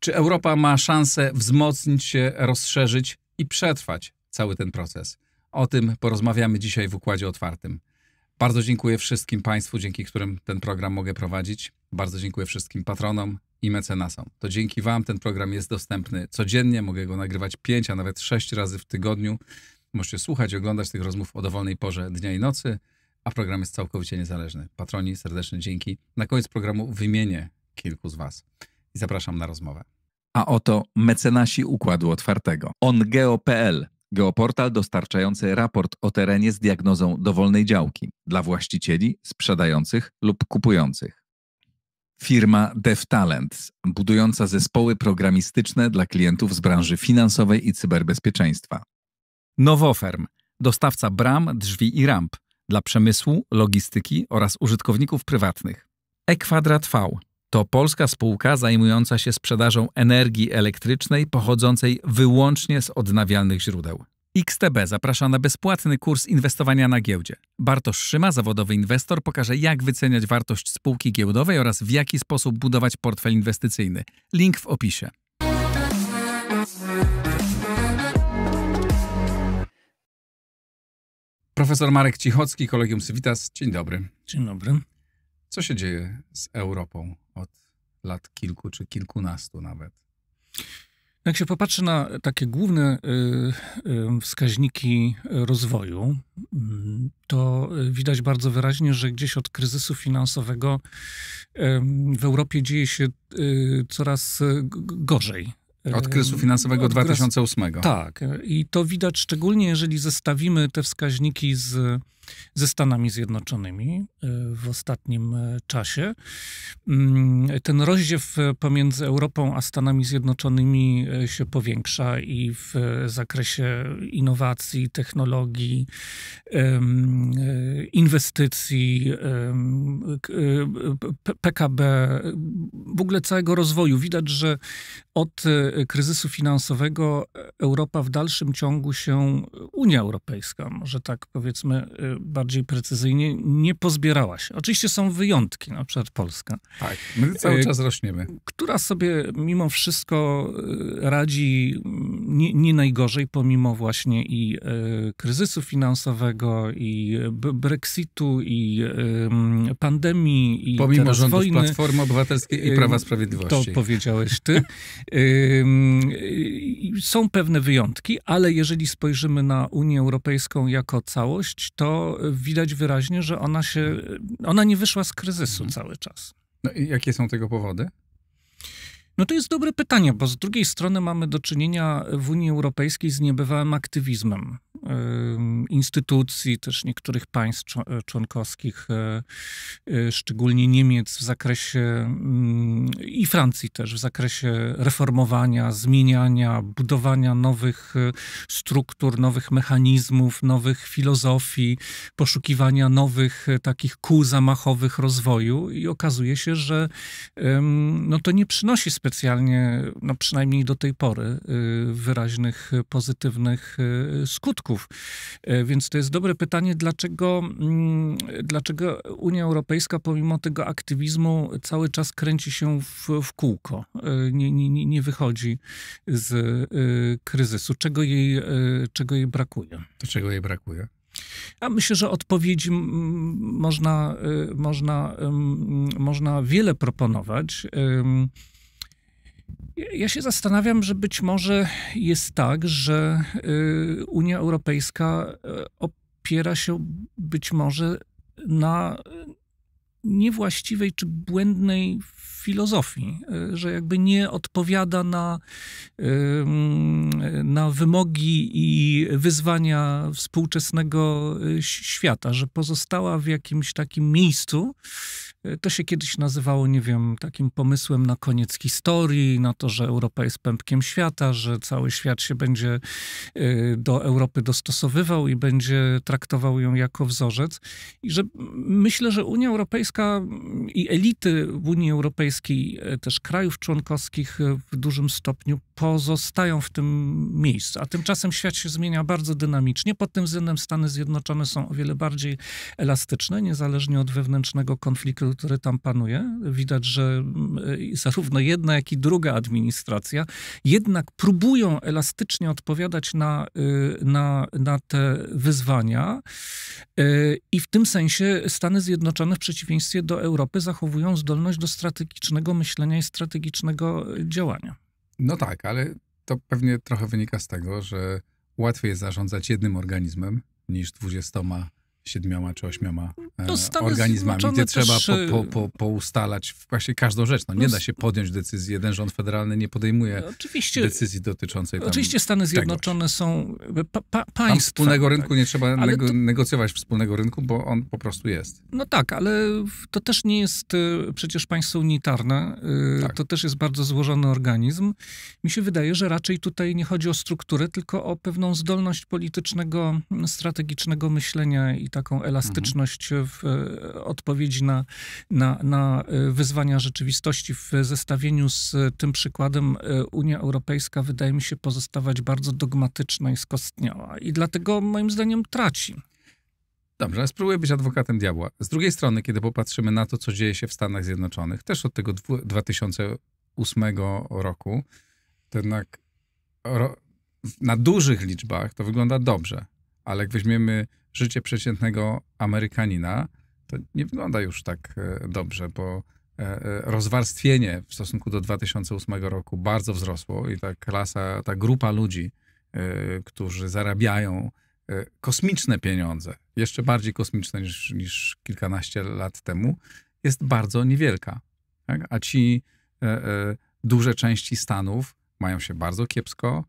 Czy Europa ma szansę wzmocnić się, rozszerzyć i przetrwać cały ten proces? O tym porozmawiamy dzisiaj w Układzie Otwartym. Bardzo dziękuję wszystkim Państwu, dzięki którym ten program mogę prowadzić. Bardzo dziękuję wszystkim patronom, i mecenasom. To dzięki Wam ten program jest dostępny codziennie. Mogę go nagrywać pięć, a nawet sześć razy w tygodniu. Możecie słuchać i oglądać tych rozmów o dowolnej porze dnia i nocy, a program jest całkowicie niezależny. Patroni, serdeczne dzięki. Na koniec programu wymienię kilku z Was i zapraszam na rozmowę. A oto mecenasi Układu Otwartego. OnGeo.pl Geoportal dostarczający raport o terenie z diagnozą dowolnej działki dla właścicieli, sprzedających lub kupujących. Firma DevTalent, budująca zespoły programistyczne dla klientów z branży finansowej i cyberbezpieczeństwa. Nowoferm, dostawca bram, drzwi i ramp dla przemysłu, logistyki oraz użytkowników prywatnych. Ekwadrat V to polska spółka zajmująca się sprzedażą energii elektrycznej pochodzącej wyłącznie z odnawialnych źródeł. XTB zaprasza na bezpłatny kurs inwestowania na giełdzie. Bartosz Szyma, zawodowy inwestor, pokaże jak wyceniać wartość spółki giełdowej oraz w jaki sposób budować portfel inwestycyjny. Link w opisie. Profesor Marek Cichocki, Kolegium Civitas. Dzień dobry. Dzień dobry. Co się dzieje z Europą od lat kilku czy kilkunastu nawet? Jak się popatrzy na takie główne y, y, wskaźniki rozwoju, mm, to widać bardzo wyraźnie, że gdzieś od kryzysu finansowego w Europie dzieje się y, coraz gorzej. Od kryzysu finansowego od 2008. Tak. I to widać szczególnie, jeżeli zestawimy te wskaźniki z ze Stanami Zjednoczonymi y, w ostatnim e, czasie. Mm, ten rozdziew e, pomiędzy Europą a Stanami Zjednoczonymi e, się powiększa i w zakresie innowacji, technologii, inwestycji, PKB, w ogóle całego rozwoju. Widać, że od kryzysu finansowego Europa w dalszym ciągu się, Unia Europejska, może tak powiedzmy, bardziej precyzyjnie, nie pozbierała się. Oczywiście są wyjątki, na przykład Polska. Tak, my cały e, czas rośniemy. Która sobie mimo wszystko e, radzi mm, nie, nie najgorzej, pomimo właśnie i e, kryzysu finansowego, i Brexitu, i pandemii, i Pomimo teraz rządów wojny. Platformy Obywatelskiej i Prawa Sprawiedliwości. To powiedziałeś ty. są pewne wyjątki, ale jeżeli spojrzymy na Unię Europejską jako całość, to widać wyraźnie, że ona się, ona nie wyszła z kryzysu mhm. cały czas. No i jakie są tego powody? No to jest dobre pytanie, bo z drugiej strony mamy do czynienia w Unii Europejskiej z niebywałym aktywizmem instytucji, też niektórych państw e, członkowskich, e, e, szczególnie Niemiec w zakresie i Francji też w zakresie reformowania, zmieniania, budowania nowych struktur, nowych mechanizmów, nowych filozofii, poszukiwania nowych takich kół zamachowych rozwoju i okazuje się, że no to nie przynosi specjalnie specjalnie, no przynajmniej do tej pory, y, wyraźnych pozytywnych y, skutków. Y, więc to jest dobre pytanie, dlaczego, mm, dlaczego Unia Europejska pomimo tego aktywizmu cały czas kręci się w, w kółko, nie, nie, nie wychodzi z kryzysu. Czego jej, czego jej brakuje? To czego jej brakuje? Ja myślę, że odpowiedzi można, można, można wiele proponować. Ja się zastanawiam, że być może jest tak, że y, Unia Europejska y, opiera się być może na niewłaściwej czy błędnej filozofii, y, że jakby nie odpowiada na, na wymogi i wyzwania współczesnego świata, że pozostała w jakimś takim miejscu, Y, to się kiedyś nazywało, nie wiem, takim pomysłem na koniec historii, na to, że Europa jest pępkiem świata, że cały świat się będzie y, do Europy dostosowywał i będzie traktował ją jako wzorzec. I że myślę, że Unia Europejska mm, i elity w Unii Europejskiej, y, też krajów członkowskich w dużym stopniu pozostają w tym miejscu. A tymczasem świat się zmienia bardzo dynamicznie. Pod tym względem Stany Zjednoczone są o wiele bardziej elastyczne, niezależnie od wewnętrznego konfliktu które tam panuje. Widać, że mm, zarówno jedna, jak i druga administracja jednak próbują elastycznie odpowiadać na, y, na, na te wyzwania y, i w tym sensie Stany Zjednoczone w przeciwieństwie do Europy zachowują zdolność do strategicznego myślenia i strategicznego działania. No tak, ale to pewnie trochę wynika z tego, że łatwiej jest zarządzać jednym organizmem niż dwudziestoma siedmioma czy ośmioma no, Stany organizmami, gdzie też... trzeba po, y, po, po, poustalać właśnie każdą rzecz. No, nie da się podjąć decyzji, jeden rząd federalny nie podejmuje no, oczywiście, decyzji dotyczącej Oczywiście Stany Zjednoczone czegoś. są pa, pa, państwem. wspólnego tak. rynku tak. nie trzeba to... negocjować wspólnego rynku, bo on po prostu jest. No tak, ale to też nie jest y, przecież państwo unitarne. Y, tak. To też jest bardzo złożony organizm. Mi się wydaje, że raczej tutaj nie chodzi o strukturę, tylko o pewną zdolność politycznego, strategicznego myślenia i taką mhm. elastyczność mhm w e, odpowiedzi na, na, na e, wyzwania rzeczywistości w zestawieniu z tym przykładem e, Unia Europejska wydaje mi się pozostawać bardzo dogmatyczna i skostniała. I dlatego moim zdaniem traci. Dobrze, ale spróbuję być adwokatem diabła. Z drugiej strony, kiedy popatrzymy na to, co dzieje się w Stanach Zjednoczonych, też od tego 2008 roku, to jednak na dużych liczbach to wygląda dobrze, ale jak weźmiemy życie przeciętnego Amerykanina, to nie wygląda już tak e, dobrze, bo e, e, rozwarstwienie w stosunku do 2008 roku bardzo wzrosło i ta klasa, ta grupa ludzi, którzy zarabiają kosmiczne pieniądze, jeszcze bardziej kosmiczne niż, niż kilkanaście lat temu, jest bardzo niewielka. Tak? A ci duże części Stanów mają się bardzo kiepsko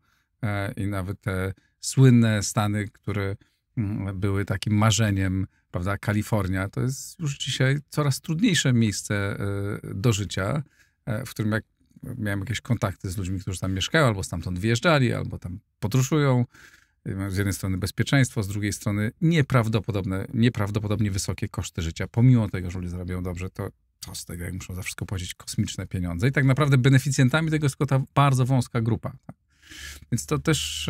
i nawet te słynne Stany, które Mm, były takim marzeniem, prawda? Kalifornia to jest już dzisiaj coraz trudniejsze miejsce e, do życia, e, w którym jak miałem jakieś kontakty z ludźmi, którzy tam mieszkają, albo stamtąd wyjeżdżali, albo tam podróżują. E, z jednej strony bezpieczeństwo, z drugiej strony nieprawdopodobne, nieprawdopodobnie wysokie koszty życia. Pomimo tego, że ludzie zarabiają dobrze, to co z tego, jak muszą za wszystko płacić kosmiczne pieniądze. I tak naprawdę beneficjentami tego jest tylko ta bardzo wąska grupa. Więc to też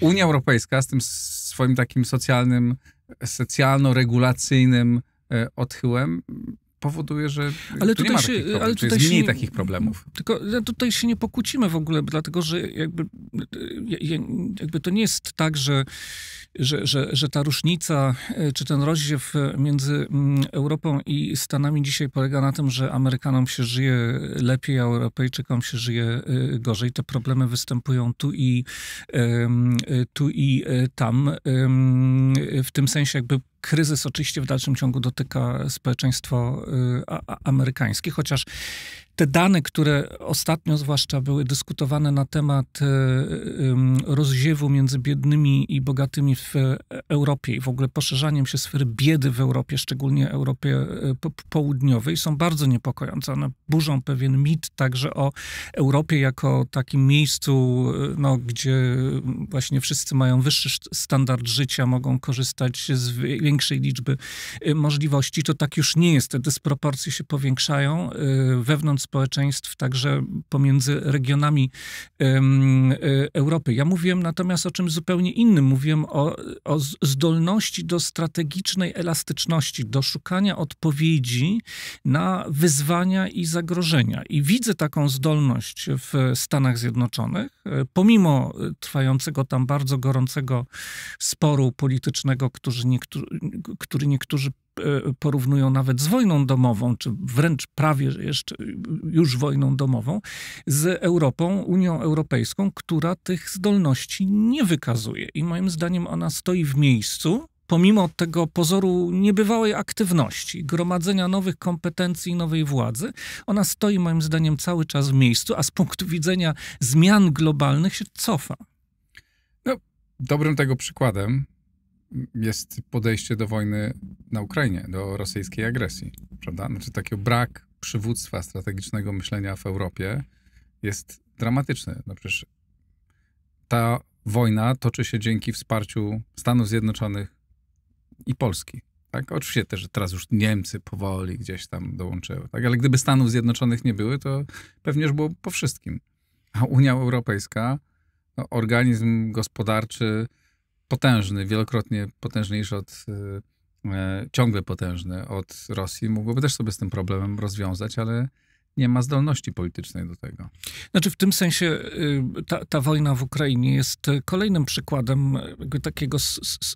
Unia Europejska z tym swoim takim socjalnym, socjalno-regulacyjnym e, odchyłem powoduje, że ale tutaj nie ma się, takich ale tutaj jest mniej takich problemów. Tylko tutaj się nie pokłócimy w ogóle, dlatego że jakby, jakby to nie jest tak, że, że, że, że ta różnica, e, czy ten rozdziew między mm, Europą i Stanami dzisiaj polega na tym, że Amerykanom się żyje lepiej, a Europejczykom się żyje e, gorzej. Te problemy występują tu i, e, tu i tam. W tym sensie jakby kryzys oczywiście w dalszym ciągu dotyka społeczeństwo y, amerykańskie, chociaż te dane, które ostatnio zwłaszcza były dyskutowane na temat e, rozziewu między biednymi i bogatymi w Europie i w ogóle poszerzaniem się sfery biedy w Europie, szczególnie Europie e, Południowej, są bardzo niepokojące. One burzą pewien mit także o Europie jako takim miejscu, e, no, gdzie właśnie wszyscy mają wyższy standard życia, mogą korzystać z większej liczby możliwości. To tak już nie jest. Te dysproporcje się powiększają wewnątrz społeczeństw także pomiędzy regionami e, Europy. Ja mówiłem natomiast o czymś zupełnie innym. Mówiłem o, o zdolności do strategicznej elastyczności, do szukania odpowiedzi na wyzwania i zagrożenia. I widzę taką zdolność w Stanach Zjednoczonych, e, pomimo e, trwającego tam bardzo gorącego sporu politycznego, który niektórzy, który niektórzy E, porównują nawet z wojną domową, czy wręcz prawie jeszcze już wojną domową, z Europą, Unią Europejską, która tych zdolności nie wykazuje. I moim zdaniem ona stoi w miejscu, pomimo tego pozoru niebywałej aktywności, gromadzenia nowych kompetencji, nowej władzy, ona stoi moim zdaniem cały czas w miejscu, a z punktu widzenia zmian globalnych się cofa. No, dobrym tego przykładem jest podejście do wojny na Ukrainie, do rosyjskiej agresji, prawda? Znaczy taki brak przywództwa strategicznego myślenia w Europie jest dramatyczny. No przecież ta wojna toczy się dzięki wsparciu Stanów Zjednoczonych i Polski. Tak? Oczywiście też teraz już Niemcy powoli gdzieś tam dołączyły. Tak? Ale gdyby Stanów Zjednoczonych nie były, to pewnie już było po wszystkim. A Unia Europejska, no, organizm gospodarczy, potężny, wielokrotnie potężniejszy od y, e, ciągle potężny od Rosji, mogłoby też sobie z tym problemem rozwiązać, ale nie ma zdolności politycznej do tego. Znaczy, w tym sensie y, ta, ta wojna w Ukrainie jest kolejnym przykładem e, takiego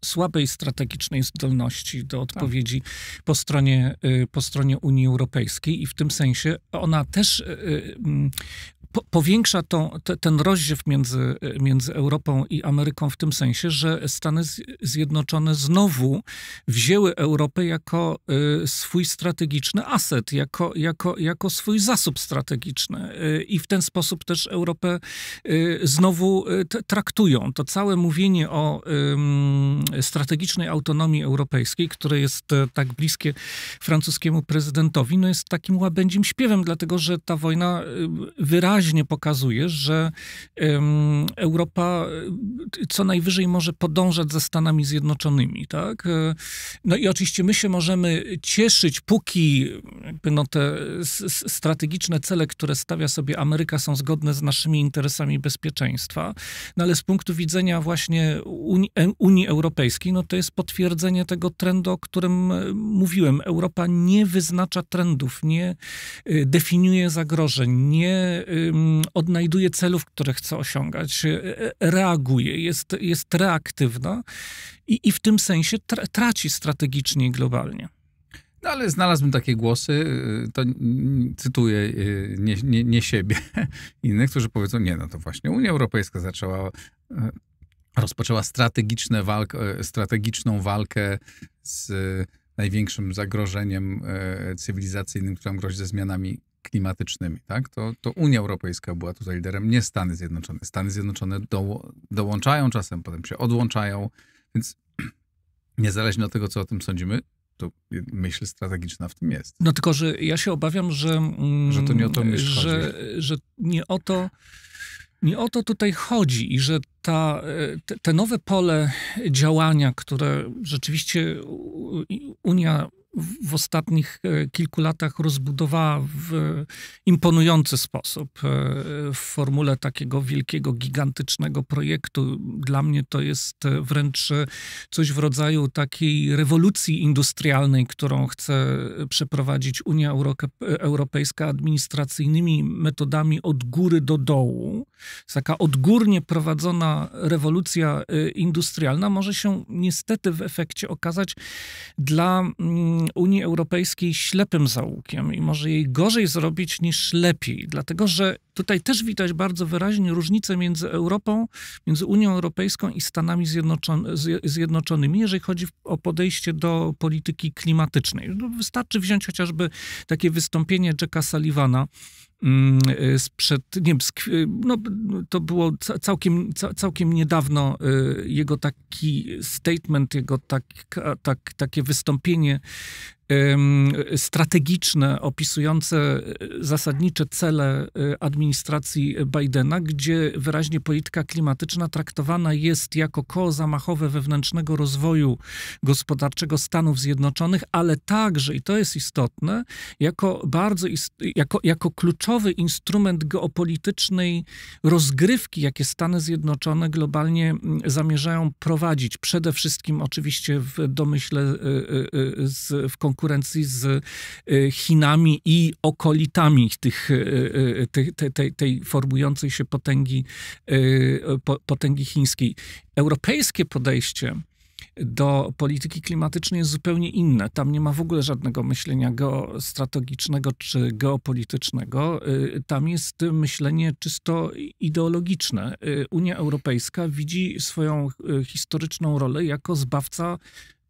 słabej strategicznej zdolności do tak. odpowiedzi po, stronie, y, po stronie Unii Europejskiej, i w tym sensie ona też mm, po, powiększa tą, te, ten rozdziew między, między Europą i Ameryką w tym sensie, że Stany Zjednoczone znowu wzięły Europę jako y, swój strategiczny aset, jako, jako, jako swój zasób strategiczny y, i w ten sposób też Europę y, znowu traktują. To całe mówienie o strategicznej autonomii europejskiej, które jest tak bliskie francuskiemu prezydentowi, no jest takim łabędzim śpiewem, dlatego że ta wojna wyraźnie wyraźnie pokazujesz, że Europa y, co najwyżej może podążać za Stanami Zjednoczonymi, tak? E, no i oczywiście my się możemy cieszyć, póki no, te strategiczne cele, które stawia sobie Ameryka, są zgodne z naszymi interesami bezpieczeństwa, no ale z punktu widzenia właśnie Unii, e, Unii Europejskiej, no to jest potwierdzenie tego trendu, o którym e, mówiłem. Europa nie wyznacza trendów, nie definiuje zagrożeń, nie odnajduje celów, które chce osiągać, y, y, reaguje, jest, jest reaktywna i, i w tym sensie traci strategicznie i globalnie. No ale znalazłem takie głosy, y, to cytuję nie, nie, nie siebie, innych, którzy powiedzą, nie, no to właśnie Unia Europejska zaczęła, rozpoczęła strategiczne walk, strategiczną walkę z największym zagrożeniem cywilizacyjnym, które grozi ze zmianami klimatycznymi, tak? To, to Unia Europejska była tutaj liderem, nie Stany Zjednoczone. Stany Zjednoczone do, dołączają czasem, potem się odłączają, więc niezależnie od tego, co o tym sądzimy, to myśl strategiczna w tym jest. No tylko, że ja się obawiam, że... Mm, że to nie o to myśl że, że nie o to... Nie o to tutaj chodzi i że ta, e, te, te nowe pole działania, które rzeczywiście Unia w ostatnich e, kilku latach rozbudowała w imponujący sposób w e, formule takiego wielkiego, gigantycznego projektu. Dla mnie to jest e, wręcz coś w rodzaju takiej rewolucji industrialnej, którą chce przeprowadzić Unia Europejska administracyjnymi metodami od góry do dołu. Taka odgórnie prowadzona rewolucja industrialna może się niestety w efekcie okazać dla mm, Unii Europejskiej ślepym załukiem i może jej gorzej zrobić niż lepiej, dlatego że tutaj też widać bardzo wyraźnie różnicę między Europą, między Unią Europejską i Stanami Zjednoczonymi, jeżeli chodzi o podejście do polityki klimatycznej. No, wystarczy wziąć chociażby takie wystąpienie Jacka Sullivana Mm, y, sprzed, nie wiem, no, to było całkiem, całkiem niedawno y, jego taki statement, jego tak, tak, takie wystąpienie strategiczne, opisujące e, zasadnicze cele e, administracji Bidena, gdzie wyraźnie polityka klimatyczna traktowana jest jako koło zamachowe wewnętrznego rozwoju gospodarczego Stanów Zjednoczonych, ale także, i to jest istotne, jako bardzo, jako, jako kluczowy instrument geopolitycznej rozgrywki, jakie Stany Zjednoczone globalnie zamierzają prowadzić. Przede wszystkim oczywiście w domyśle e, z, w konkurencji konkurencji z y, Chinami i okolitami tych, y, y, tej, tej, tej formującej się potęgi, potęgi chińskiej. Europejskie podejście do polityki klimatycznej jest zupełnie inne. Tam nie ma w ogóle żadnego myślenia geostrategicznego czy geopolitycznego. Tam jest myślenie czysto ideologiczne. Unia Europejska widzi swoją historyczną rolę jako zbawca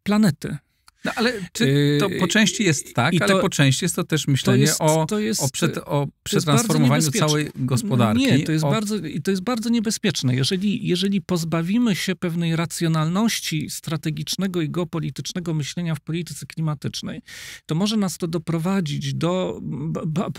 planety. No ale czy y, to po części jest tak, i to, ale po części jest to też myślenie to jest, o, to jest, o, przed, o przetransformowaniu całej no gospodarki. Nie, to jest, o... bardzo, to jest bardzo niebezpieczne. Jeżeli, jeżeli pozbawimy się pewnej racjonalności strategicznego i geopolitycznego myślenia w polityce klimatycznej, to może nas to doprowadzić do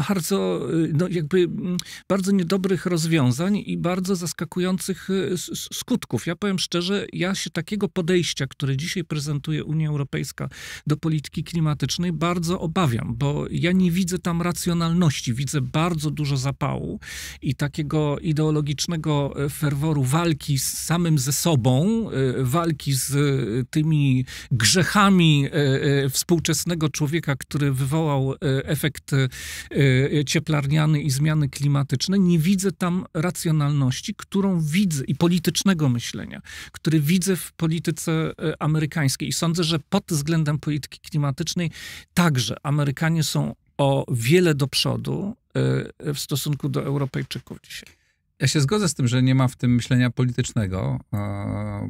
bardzo, y, no jakby mm, bardzo niedobrych rozwiązań i bardzo zaskakujących y, skutków. Ja powiem szczerze, ja się takiego podejścia, które dzisiaj prezentuje Unia Europejska do polityki klimatycznej bardzo obawiam, bo ja nie widzę tam racjonalności, widzę bardzo dużo zapału i takiego ideologicznego e, ferworu walki z samym ze sobą, e, walki z e, tymi grzechami współczesnego człowieka, który wywołał efekt cieplarniany i zmiany klimatyczne. Nie widzę tam racjonalności, którą widzę i politycznego myślenia, który widzę w polityce amerykańskiej. I sądzę, że pod względem względem polityki klimatycznej także Amerykanie są o wiele do przodu y, w stosunku do Europejczyków dzisiaj. Ja się zgodzę z tym, że nie ma w tym myślenia politycznego,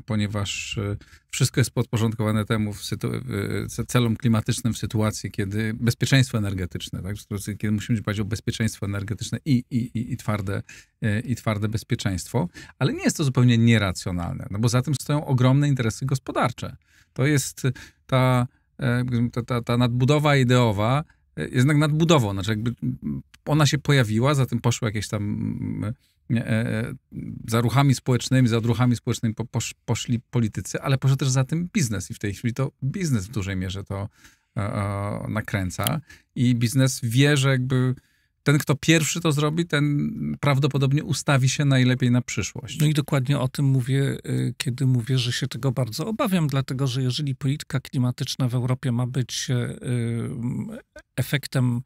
ponieważ y, wszystko jest podporządkowane temu y, celom klimatycznym w sytuacji, kiedy bezpieczeństwo energetyczne, tak? w sytuacji, kiedy musimy dbać o bezpieczeństwo energetyczne i, i, i, i, twarde, i twarde bezpieczeństwo, ale nie jest to zupełnie nieracjonalne, no bo za tym stoją ogromne interesy gospodarcze to jest e, ta, e, ta, ta, ta nadbudowa ideowa, e, jest jednak nadbudową, znaczy jakby ona się pojawiła, za tym poszły jakieś tam za ruchami społecznymi, za odruchami społecznymi posz, poszli politycy, ale poszedł też za tym biznes i w tej chwili to biznes w dużej mierze to nakręca i biznes wie, że jakby ten, kto pierwszy to zrobi, ten prawdopodobnie ustawi się najlepiej na przyszłość. No i dokładnie o tym mówię, y, kiedy mówię, że się tego bardzo obawiam, dlatego że jeżeli polityka klimatyczna w Europie ma być y, y, efektem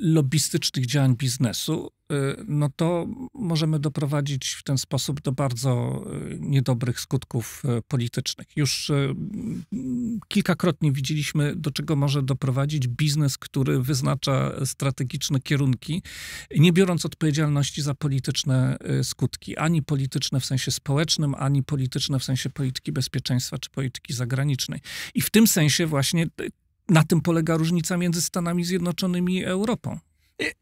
lobbystycznych działań biznesu, y, no to możemy doprowadzić w ten sposób do bardzo y, niedobrych skutków y, politycznych. Już mm, kilkakrotnie widzieliśmy, do czego może doprowadzić biznes, który wyznacza strategiczne kierunki, nie biorąc odpowiedzialności za polityczne skutki, ani polityczne w sensie społecznym, ani polityczne w sensie polityki bezpieczeństwa czy polityki zagranicznej. I w tym sensie właśnie na tym polega różnica między Stanami Zjednoczonymi i Europą.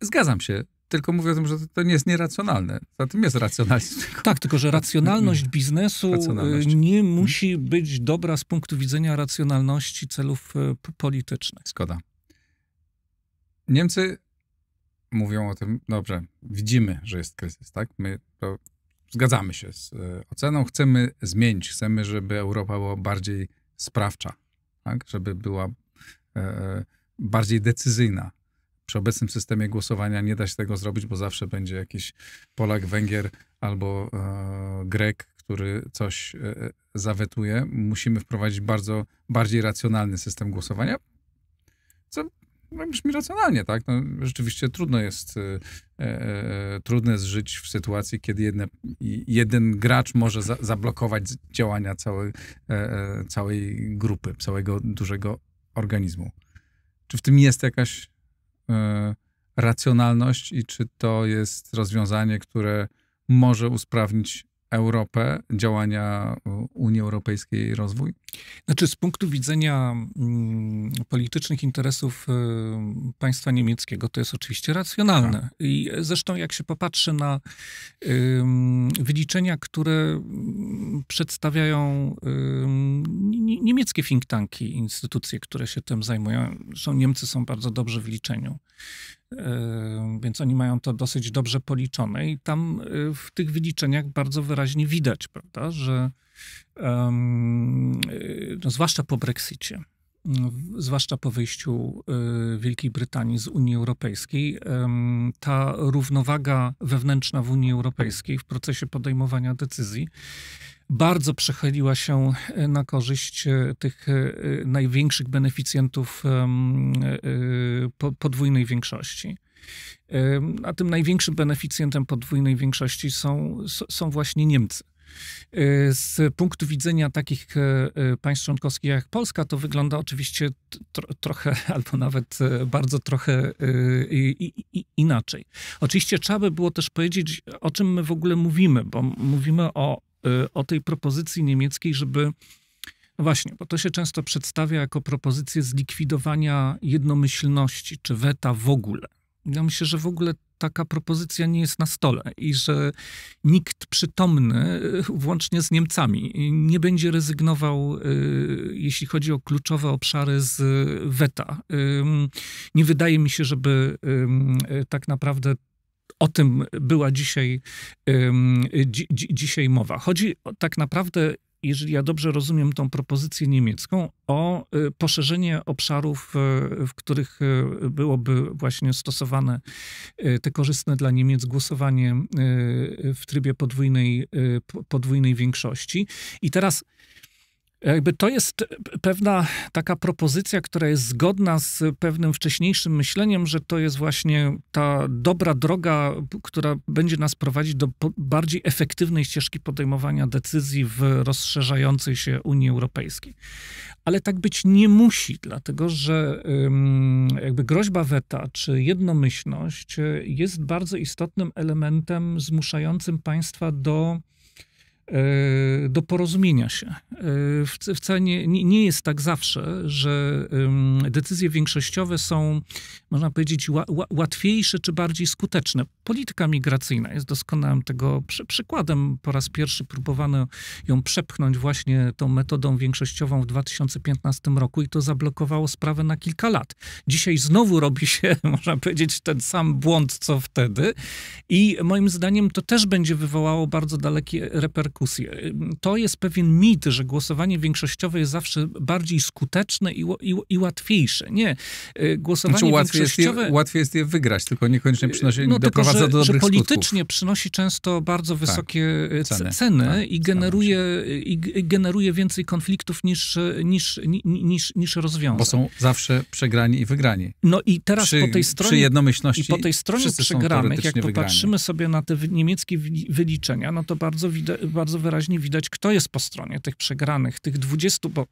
Zgadzam się. Tylko mówię o tym, że to nie jest nieracjonalne. Za tym jest racjonalizm. Tak, tylko że racjonalność biznesu racjonalność. E, nie musi być dobra z punktu widzenia racjonalności celów e, politycznych. Skoda. Niemcy mówią o tym, dobrze, widzimy, że jest kryzys, tak? My zgadzamy się z e, oceną, chcemy zmienić, chcemy, żeby Europa była bardziej sprawcza, tak? żeby była E, bardziej decyzyjna. Przy obecnym systemie głosowania nie da się tego zrobić, bo zawsze będzie jakiś Polak, Węgier albo e, Grek, który coś e, zawetuje. Musimy wprowadzić bardzo bardziej racjonalny system głosowania, co no, brzmi racjonalnie, tak? No, rzeczywiście trudno jest, e, e, trudno jest żyć w sytuacji, kiedy jedne, jeden gracz może za, zablokować działania całej, e, całej grupy, całego dużego organizmu. Czy w tym jest jakaś e, racjonalność i czy to jest rozwiązanie, które może usprawnić Europę, działania e, Unii Europejskiej i rozwój? Znaczy, z punktu widzenia mm, politycznych interesów e, państwa niemieckiego, to jest oczywiście racjonalne. Tak. I zresztą, jak się popatrzy na wyliczenia, które mm, przedstawiają niemieckie think tanki, instytucje, które się tym zajmują, zresztą Niemcy są bardzo dobrze w liczeniu Yy, więc oni mają to dosyć dobrze policzone i tam yy, w tych wyliczeniach bardzo wyraźnie widać, prawda, że yy, no zwłaszcza po Brexicie, no zwłaszcza po wyjściu Wielkiej Brytanii z Unii Europejskiej, ta równowaga wewnętrzna w Unii Europejskiej w procesie podejmowania decyzji bardzo przechyliła się e, na korzyść e, tych e, największych beneficjentów podwójnej większości. A tym największym beneficjentem podwójnej większości są, są właśnie Niemcy. Z punktu widzenia takich państw członkowskich jak Polska, to wygląda oczywiście tro, trochę albo nawet bardzo trochę i, i, inaczej. Oczywiście trzeba by było też powiedzieć, o czym my w ogóle mówimy, bo mówimy o Y, o tej propozycji niemieckiej, żeby. No właśnie, bo to się często przedstawia jako propozycję zlikwidowania jednomyślności czy weta w ogóle. Ja myślę, że w ogóle taka propozycja nie jest na stole i że nikt przytomny, y, włącznie z Niemcami, nie będzie rezygnował, y, jeśli chodzi o kluczowe obszary z weta. Nie wydaje mi się, żeby tak naprawdę o tym była dzisiaj, dzi, dzi, dzisiaj mowa. Chodzi tak naprawdę, jeżeli ja dobrze rozumiem tą propozycję niemiecką, o y, poszerzenie obszarów, y, w których y, byłoby właśnie stosowane te korzystne dla Niemiec głosowanie w trybie podwójnej, podwójnej większości. I teraz jakby to jest pewna taka propozycja, która jest zgodna z pewnym wcześniejszym myśleniem, że to jest właśnie ta dobra droga, która będzie nas prowadzić do bardziej efektywnej ścieżki podejmowania decyzji w rozszerzającej się Unii Europejskiej. Ale tak być nie musi, dlatego że jakby groźba weta czy jednomyślność jest bardzo istotnym elementem zmuszającym państwa do E, do porozumienia się. E, wcale nie, nie jest tak zawsze, że decyzje większościowe są, można powiedzieć, łatwiejsze czy bardziej skuteczne. Polityka migracyjna jest doskonałym tego przykładem. Po raz pierwszy próbowano ją przepchnąć właśnie tą metodą większościową w 2015 roku i to zablokowało sprawę na kilka lat. Dzisiaj znowu robi się, można powiedzieć, ten sam błąd co wtedy i moim zdaniem to też będzie wywołało bardzo dalekie reperkusje dyskusję. To jest pewien mit, że głosowanie większościowe jest zawsze bardziej skuteczne i, i, i łatwiejsze. Nie. E, głosowanie znaczy, łatwiej większościowe... Jest je, łatwiej jest je wygrać, tylko niekoniecznie e, przynosi, no, doprowadza tylko, że, do dobrych że politycznie skutków. przynosi często bardzo tak. wysokie tak. ceny, ceny tak. i, generuje, i generuje więcej konfliktów niż, niż, niż, niż rozwiązań. Bo są zawsze przegrani i wygrani. No i teraz przy, po tej stronie... Przy jednomyślności i po tej stronie przegranych, jak popatrzymy wygrani. sobie na te niemieckie wyliczenia, no to bardzo, widać bardzo wyraźnie widać, kto jest po stronie tych przegranych, tych 20, bo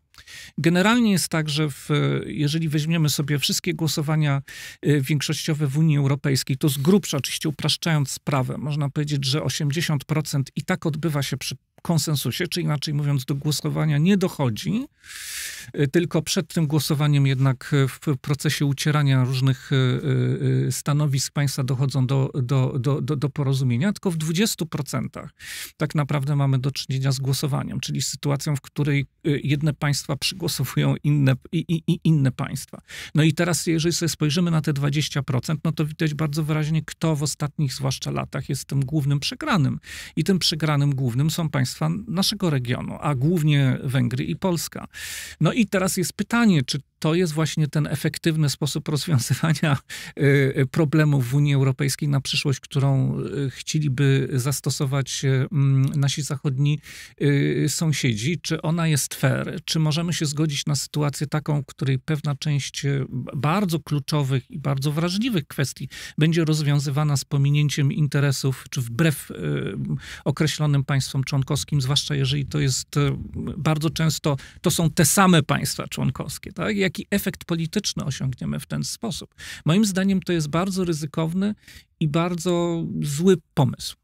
generalnie jest tak, że w, jeżeli weźmiemy sobie wszystkie głosowania y, większościowe w Unii Europejskiej, to z grubsza, oczywiście upraszczając sprawę, można powiedzieć, że 80% i tak odbywa się przy konsensusie, czy inaczej mówiąc, do głosowania nie dochodzi. Y, tylko przed tym głosowaniem jednak y, w procesie ucierania różnych y, stanowisk państwa dochodzą do, do, do, do, do porozumienia, tylko w 20% tak naprawdę mamy do czynienia z głosowaniem, czyli sytuacją, w której jedne państwa przygłosowują inne, i, i, i inne państwa. No i teraz, jeżeli sobie spojrzymy na te 20%, no to widać bardzo wyraźnie, kto w ostatnich zwłaszcza latach jest tym głównym przegranym. I tym przegranym głównym są państwa naszego regionu, a głównie Węgry i Polska. No i teraz jest pytanie, czy to jest właśnie ten efektywny sposób rozwiązywania y, y, problemów w Unii Europejskiej na przyszłość, którą y, chcieliby zastosować nasi zachodni sąsiedzi? Czy ona jest fair? Czy możemy się zgodzić na sytuację taką, w której pewna część bardzo kluczowych i bardzo wrażliwych kwestii będzie rozwiązywana z pominięciem interesów, czy wbrew określonym państwom członkowskim, zwłaszcza jeżeli to jest bardzo często, to są te same państwa członkowskie, tak? jaki efekt polityczny osiągniemy w ten sposób. Moim zdaniem to jest bardzo ryzykowny i bardzo zły pomysł.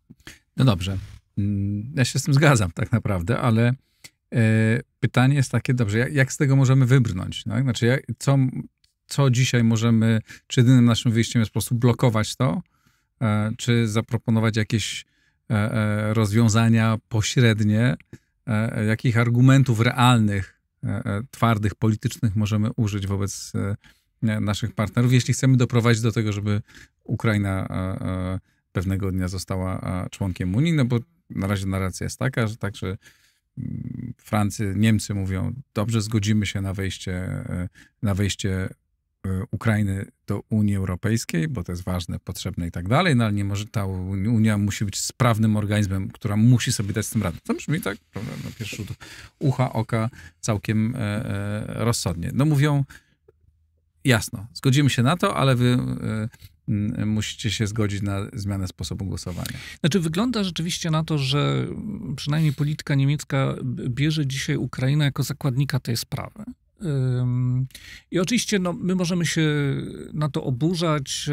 No dobrze, mm, ja się z tym zgadzam tak naprawdę, ale e, pytanie jest takie, dobrze, jak, z tego możemy wybrnąć? Tak? Znaczy, co, co dzisiaj możemy, czy jedynym naszym wyjściem jest po prostu blokować to, e, czy zaproponować jakieś e, rozwiązania pośrednie, jakich argumentów realnych E, e, twardych, politycznych możemy użyć wobec e, naszych partnerów, jeśli chcemy doprowadzić do tego, żeby Ukraina pewnego dnia została członkiem Unii, no bo na razie narracja jest taka, że także mm, Francy, Niemcy mówią, dobrze, zgodzimy się na wejście, na wejście E, Ukrainy do Unii Europejskiej, bo to jest ważne, potrzebne i tak dalej, no ale nie może, ta Unia musi być sprawnym organizmem, która musi sobie dać z tym radę. To brzmi tak, na pierwszy rzut ucha, oka całkiem e, e, rozsądnie. No mówią, jasno, zgodzimy się na to, ale wy... E, musicie się zgodzić na zmianę sposobu głosowania. Znaczy, wygląda rzeczywiście na to, że przynajmniej polityka niemiecka bierze dzisiaj Ukrainę jako zakładnika tej sprawy. I oczywiście no, my możemy się na to oburzać,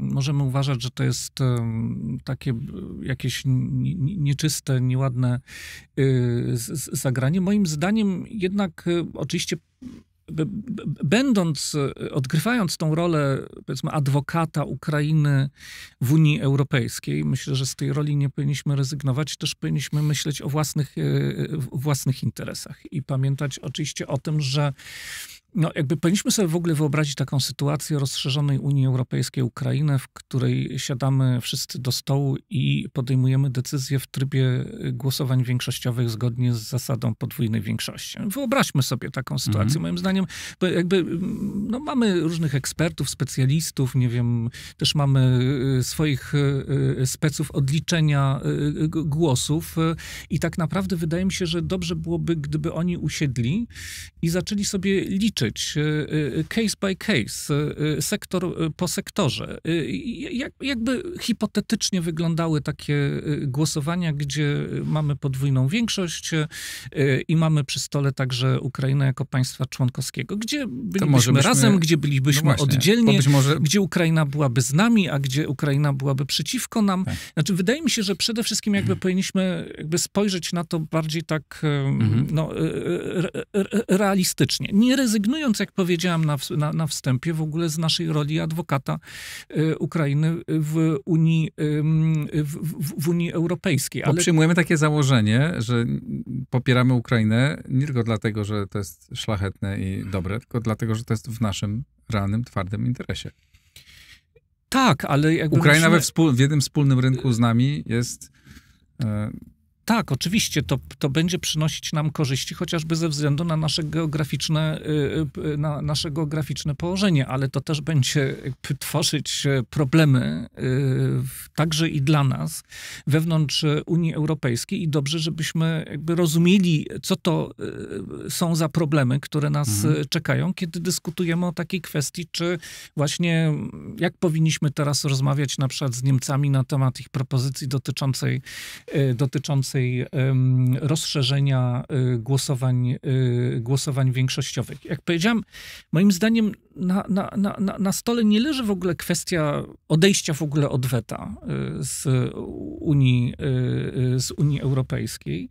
możemy uważać, że to jest takie y, jakieś nieczyste, nieładne y, zagranie. Moim zdaniem jednak y, oczywiście będąc, odgrywając tą rolę, powiedzmy, adwokata Ukrainy w Unii Europejskiej, myślę, że z tej roli nie powinniśmy rezygnować, też powinniśmy myśleć o własnych, e, własnych interesach i pamiętać oczywiście o tym, że no, jakby powinniśmy sobie w ogóle wyobrazić taką sytuację rozszerzonej Unii Europejskiej, Ukrainę w której siadamy wszyscy do stołu i podejmujemy decyzje w trybie y, głosowań większościowych zgodnie z zasadą podwójnej większości. Wyobraźmy sobie taką mhm. sytuację. Mhm. Moim zdaniem, jakby mm, no, mamy różnych ekspertów, specjalistów, nie wiem, też mamy y, swoich y, speców odliczenia głosów i tak naprawdę wydaje mi się, że dobrze byłoby, gdyby oni usiedli i zaczęli sobie liczyć liczyć y, y, case by case, y, sektor po sektorze. Jak, jakby hipotetycznie wyglądały takie głosowania, gdzie mamy podwójną większość i mamy przy stole także Ukrainę jako państwa członkowskiego, gdzie bylibyśmy razem, no gdzie bylibyśmy no właśnie, oddzielnie, może... gdzie Ukraina byłaby z nami, a gdzie Ukraina byłaby przeciwko nam. Tak. Znaczy, wydaje mi się, że przede wszystkim jakby mhm. powinniśmy jakby spojrzeć na to bardziej tak mhm. no, realistycznie. Nie rezygnować rezygnując, jak powiedziałam na, na, na wstępie, w ogóle z naszej roli adwokata y, Ukrainy w Unii, w, w Unii Europejskiej. Ale... Bo przyjmujemy takie założenie, że popieramy Ukrainę nie tylko dlatego, że to jest szlachetne i dobre, tylko dlatego, że to jest w naszym realnym, twardym interesie. Tak, ale Ukraina we w jednym wspólnym rynku z nami jest e, tak, oczywiście to, to będzie przynosić nam korzyści, chociażby ze względu na nasze geograficzne, y, y, na nasze geograficzne położenie, ale to też będzie tworzyć e, problemy y, także i dla nas wewnątrz Unii Europejskiej i dobrze, żebyśmy jakby rozumieli, co to są za problemy, które nas mhm. E, czekają, kiedy dyskutujemy o takiej kwestii, czy właśnie jak powinniśmy teraz rozmawiać na przykład z Niemcami na temat ich propozycji dotyczącej, e, dotyczącej rozszerzenia y, głosowań, y, głosowań większościowych. Jak powiedziałem, moim zdaniem na, na, na, na stole nie leży w ogóle kwestia odejścia w ogóle od weta y, z Unii, y, y, z Unii Europejskiej.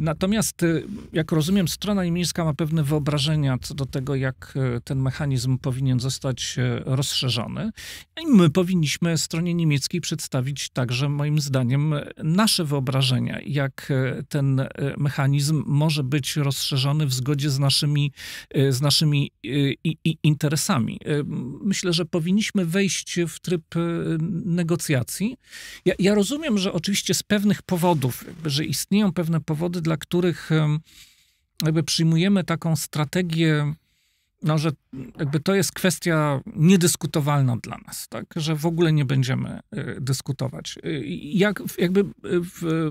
Natomiast, jak rozumiem, strona niemiecka ma pewne wyobrażenia co do tego, jak ten mechanizm powinien zostać rozszerzony. No I my powinniśmy stronie niemieckiej przedstawić także, moim zdaniem, nasze wyobrażenia, jak ten mechanizm może być rozszerzony w zgodzie z naszymi, z naszymi i interesami. E, myślę, że powinniśmy wejść w tryb e, negocjacji. Ja, ja rozumiem, że oczywiście z pewnych powodów, że istnieją pewne powody, dla których e, jakby przyjmujemy taką strategię no, że jakby to jest kwestia niedyskutowalna dla nas, tak? że w ogóle nie będziemy dyskutować. Jak, jakby w,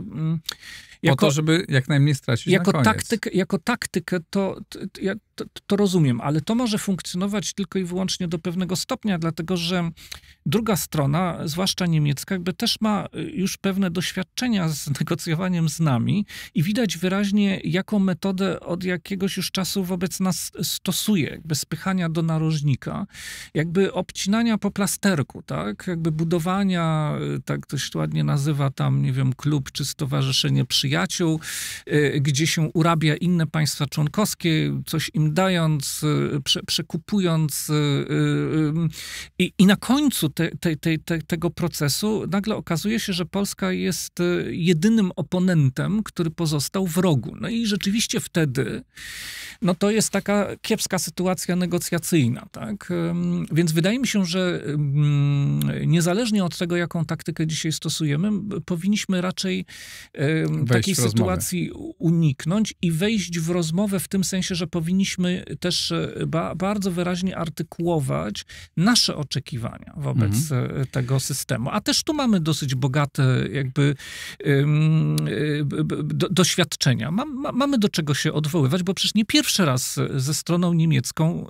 jako, po to, żeby jak najmniej stracić jako na koniec. Taktykę, jako taktykę to, to to, to, rozumiem, ale to może funkcjonować tylko i wyłącznie do pewnego stopnia, dlatego że druga strona, zwłaszcza niemiecka, jakby też ma y, już pewne doświadczenia z negocjowaniem z nami i widać wyraźnie, jaką metodę od jakiegoś już czasu wobec nas stosuje, jakby spychania do narożnika, jakby obcinania po plasterku, tak? Jakby budowania, y, tak to się ładnie nazywa tam, nie wiem, klub czy stowarzyszenie przyjaciół, y, gdzie się urabia inne państwa członkowskie, coś im wszystkim dając, y, prze, przekupując. Y, y, I, i na końcu te, te, te, tego procesu nagle okazuje się, że Polska jest jedynym oponentem, który pozostał w rogu. No i rzeczywiście wtedy no to jest taka kiepska sytuacja negocjacyjna. Tak? Więc wydaje mi się, że niezależnie od tego, jaką taktykę dzisiaj stosujemy, powinniśmy raczej wejść takiej sytuacji uniknąć i wejść w rozmowę w tym sensie, że powinniśmy powinniśmy też e, ba bardzo wyraźnie artykułować nasze oczekiwania wobec mhm. E, tego systemu. A też tu mamy dosyć bogate jakby e, do, doświadczenia. ma, mamy do czego się odwoływać, bo przecież nie pierwszy raz ze stroną niemiecką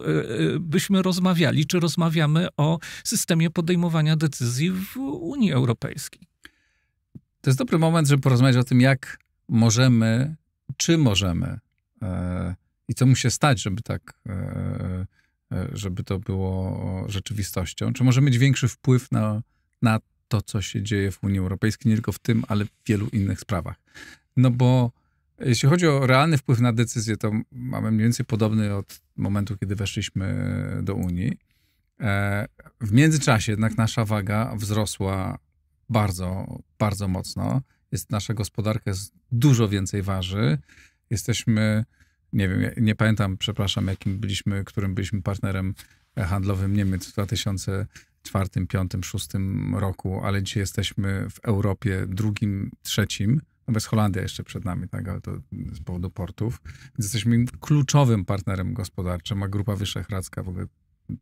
byśmy rozmawiali, czy rozmawiamy o systemie podejmowania decyzji w Unii Europejskiej. To jest dobry moment, żeby porozmawiać o tym, jak możemy, czy możemy i co mu się stać, żeby tak, e, e, żeby to było rzeczywistością? Czy może mieć większy wpływ na, na to, co się dzieje w Unii Europejskiej, nie tylko w tym, ale w wielu innych sprawach? No bo jeśli chodzi o realny wpływ na decyzję, to mamy mniej więcej podobny od momentu, kiedy weszliśmy do Unii. E, w międzyczasie jednak nasza waga wzrosła bardzo, bardzo mocno. Jest nasza gospodarka jest dużo więcej waży. Jesteśmy nie wiem, nie pamiętam, przepraszam, jakim byliśmy, którym byliśmy partnerem handlowym Niemiec w 2004, 2005, 2006 roku, ale dzisiaj jesteśmy w Europie drugim, trzecim. No bez Holandia jeszcze przed nami, tak, ale to z powodu portów. Więc jesteśmy kluczowym partnerem gospodarczym, a Grupa Wyszehradzka w ogóle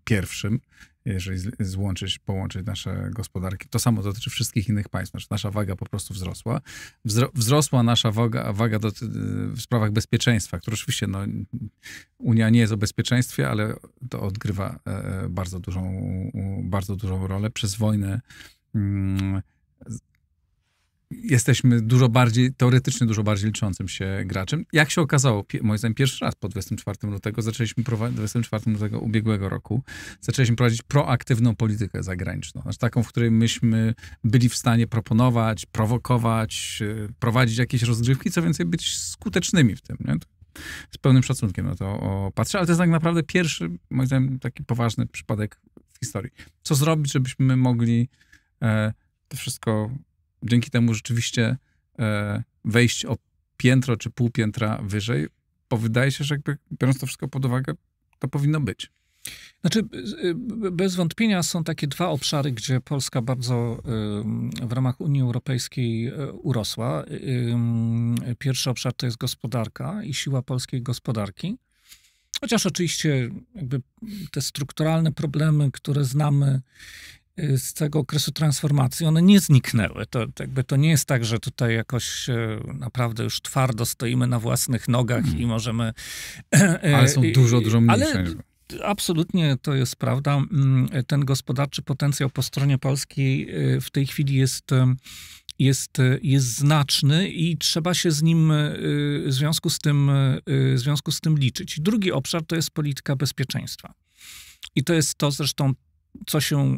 pierwszym, jeżeli złączyć, połączyć nasze gospodarki. To samo dotyczy wszystkich innych państw. Znaczy nasza waga po prostu wzrosła. Wzrosła nasza waga, waga do, y, w sprawach bezpieczeństwa, które oczywiście no, Unia nie jest o bezpieczeństwie, ale to odgrywa e, e, bardzo dużą, bardzo dużą rolę. Przez wojnę mm, jesteśmy dużo bardziej, teoretycznie dużo bardziej liczącym się graczem. Jak się okazało, moim zdaniem pierwszy raz po 24 lutego zaczęliśmy prowadzić, 24 lutego ubiegłego roku, zaczęliśmy prowadzić proaktywną politykę zagraniczną. Znaczy taką, w której myśmy byli w stanie proponować, prowokować, y, prowadzić jakieś rozgrywki, co więcej być skutecznymi w tym. Nie? Z pełnym szacunkiem na to patrzę, ale to jest tak naprawdę pierwszy, moim zdaniem, taki poważny przypadek w historii. Co zrobić, żebyśmy mogli e, to wszystko dzięki temu rzeczywiście e, wejść o piętro czy pół piętra wyżej, bo wydaje się, że jakby biorąc to wszystko pod uwagę, to powinno być. Znaczy, bez wątpienia są takie dwa obszary, gdzie Polska bardzo w ramach Unii Europejskiej e, urosła. Pierwszy obszar to jest gospodarka i siła polskiej gospodarki. Chociaż oczywiście jakby te strukturalne problemy, które znamy, Y, z tego okresu transformacji, one nie zniknęły. To, jakby to nie jest tak, że tutaj jakoś e, naprawdę już twardo stoimy na własnych nogach mhm. i możemy... E, e, ale są dużo, dużo mniejsze. Ale absolutnie to jest prawda. Mm, ten gospodarczy potencjał po stronie polskiej w tej chwili jest jest, jest znaczny i trzeba się z nim w związku z, tym, w związku z tym liczyć. Drugi obszar to jest polityka bezpieczeństwa. I to jest to zresztą, co się e,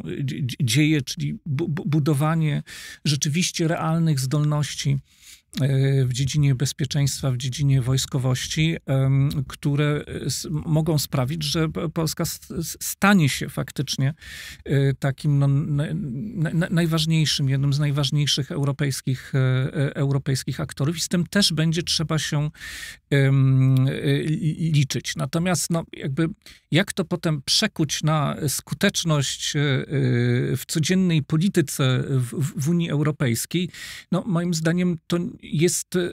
dzieje, czyli budowanie rzeczywiście realnych zdolności w dziedzinie bezpieczeństwa, w dziedzinie wojskowości, które e, mogą sprawić, że Polska stanie się faktycznie e, takim no, najważniejszym, jednym z najważniejszych europejskich, e, europejskich aktorów i z tym też będzie trzeba się liczyć. Natomiast no, jakby jak to potem przekuć na skuteczność w codziennej polityce w, w Unii Europejskiej, no, moim zdaniem to jest y,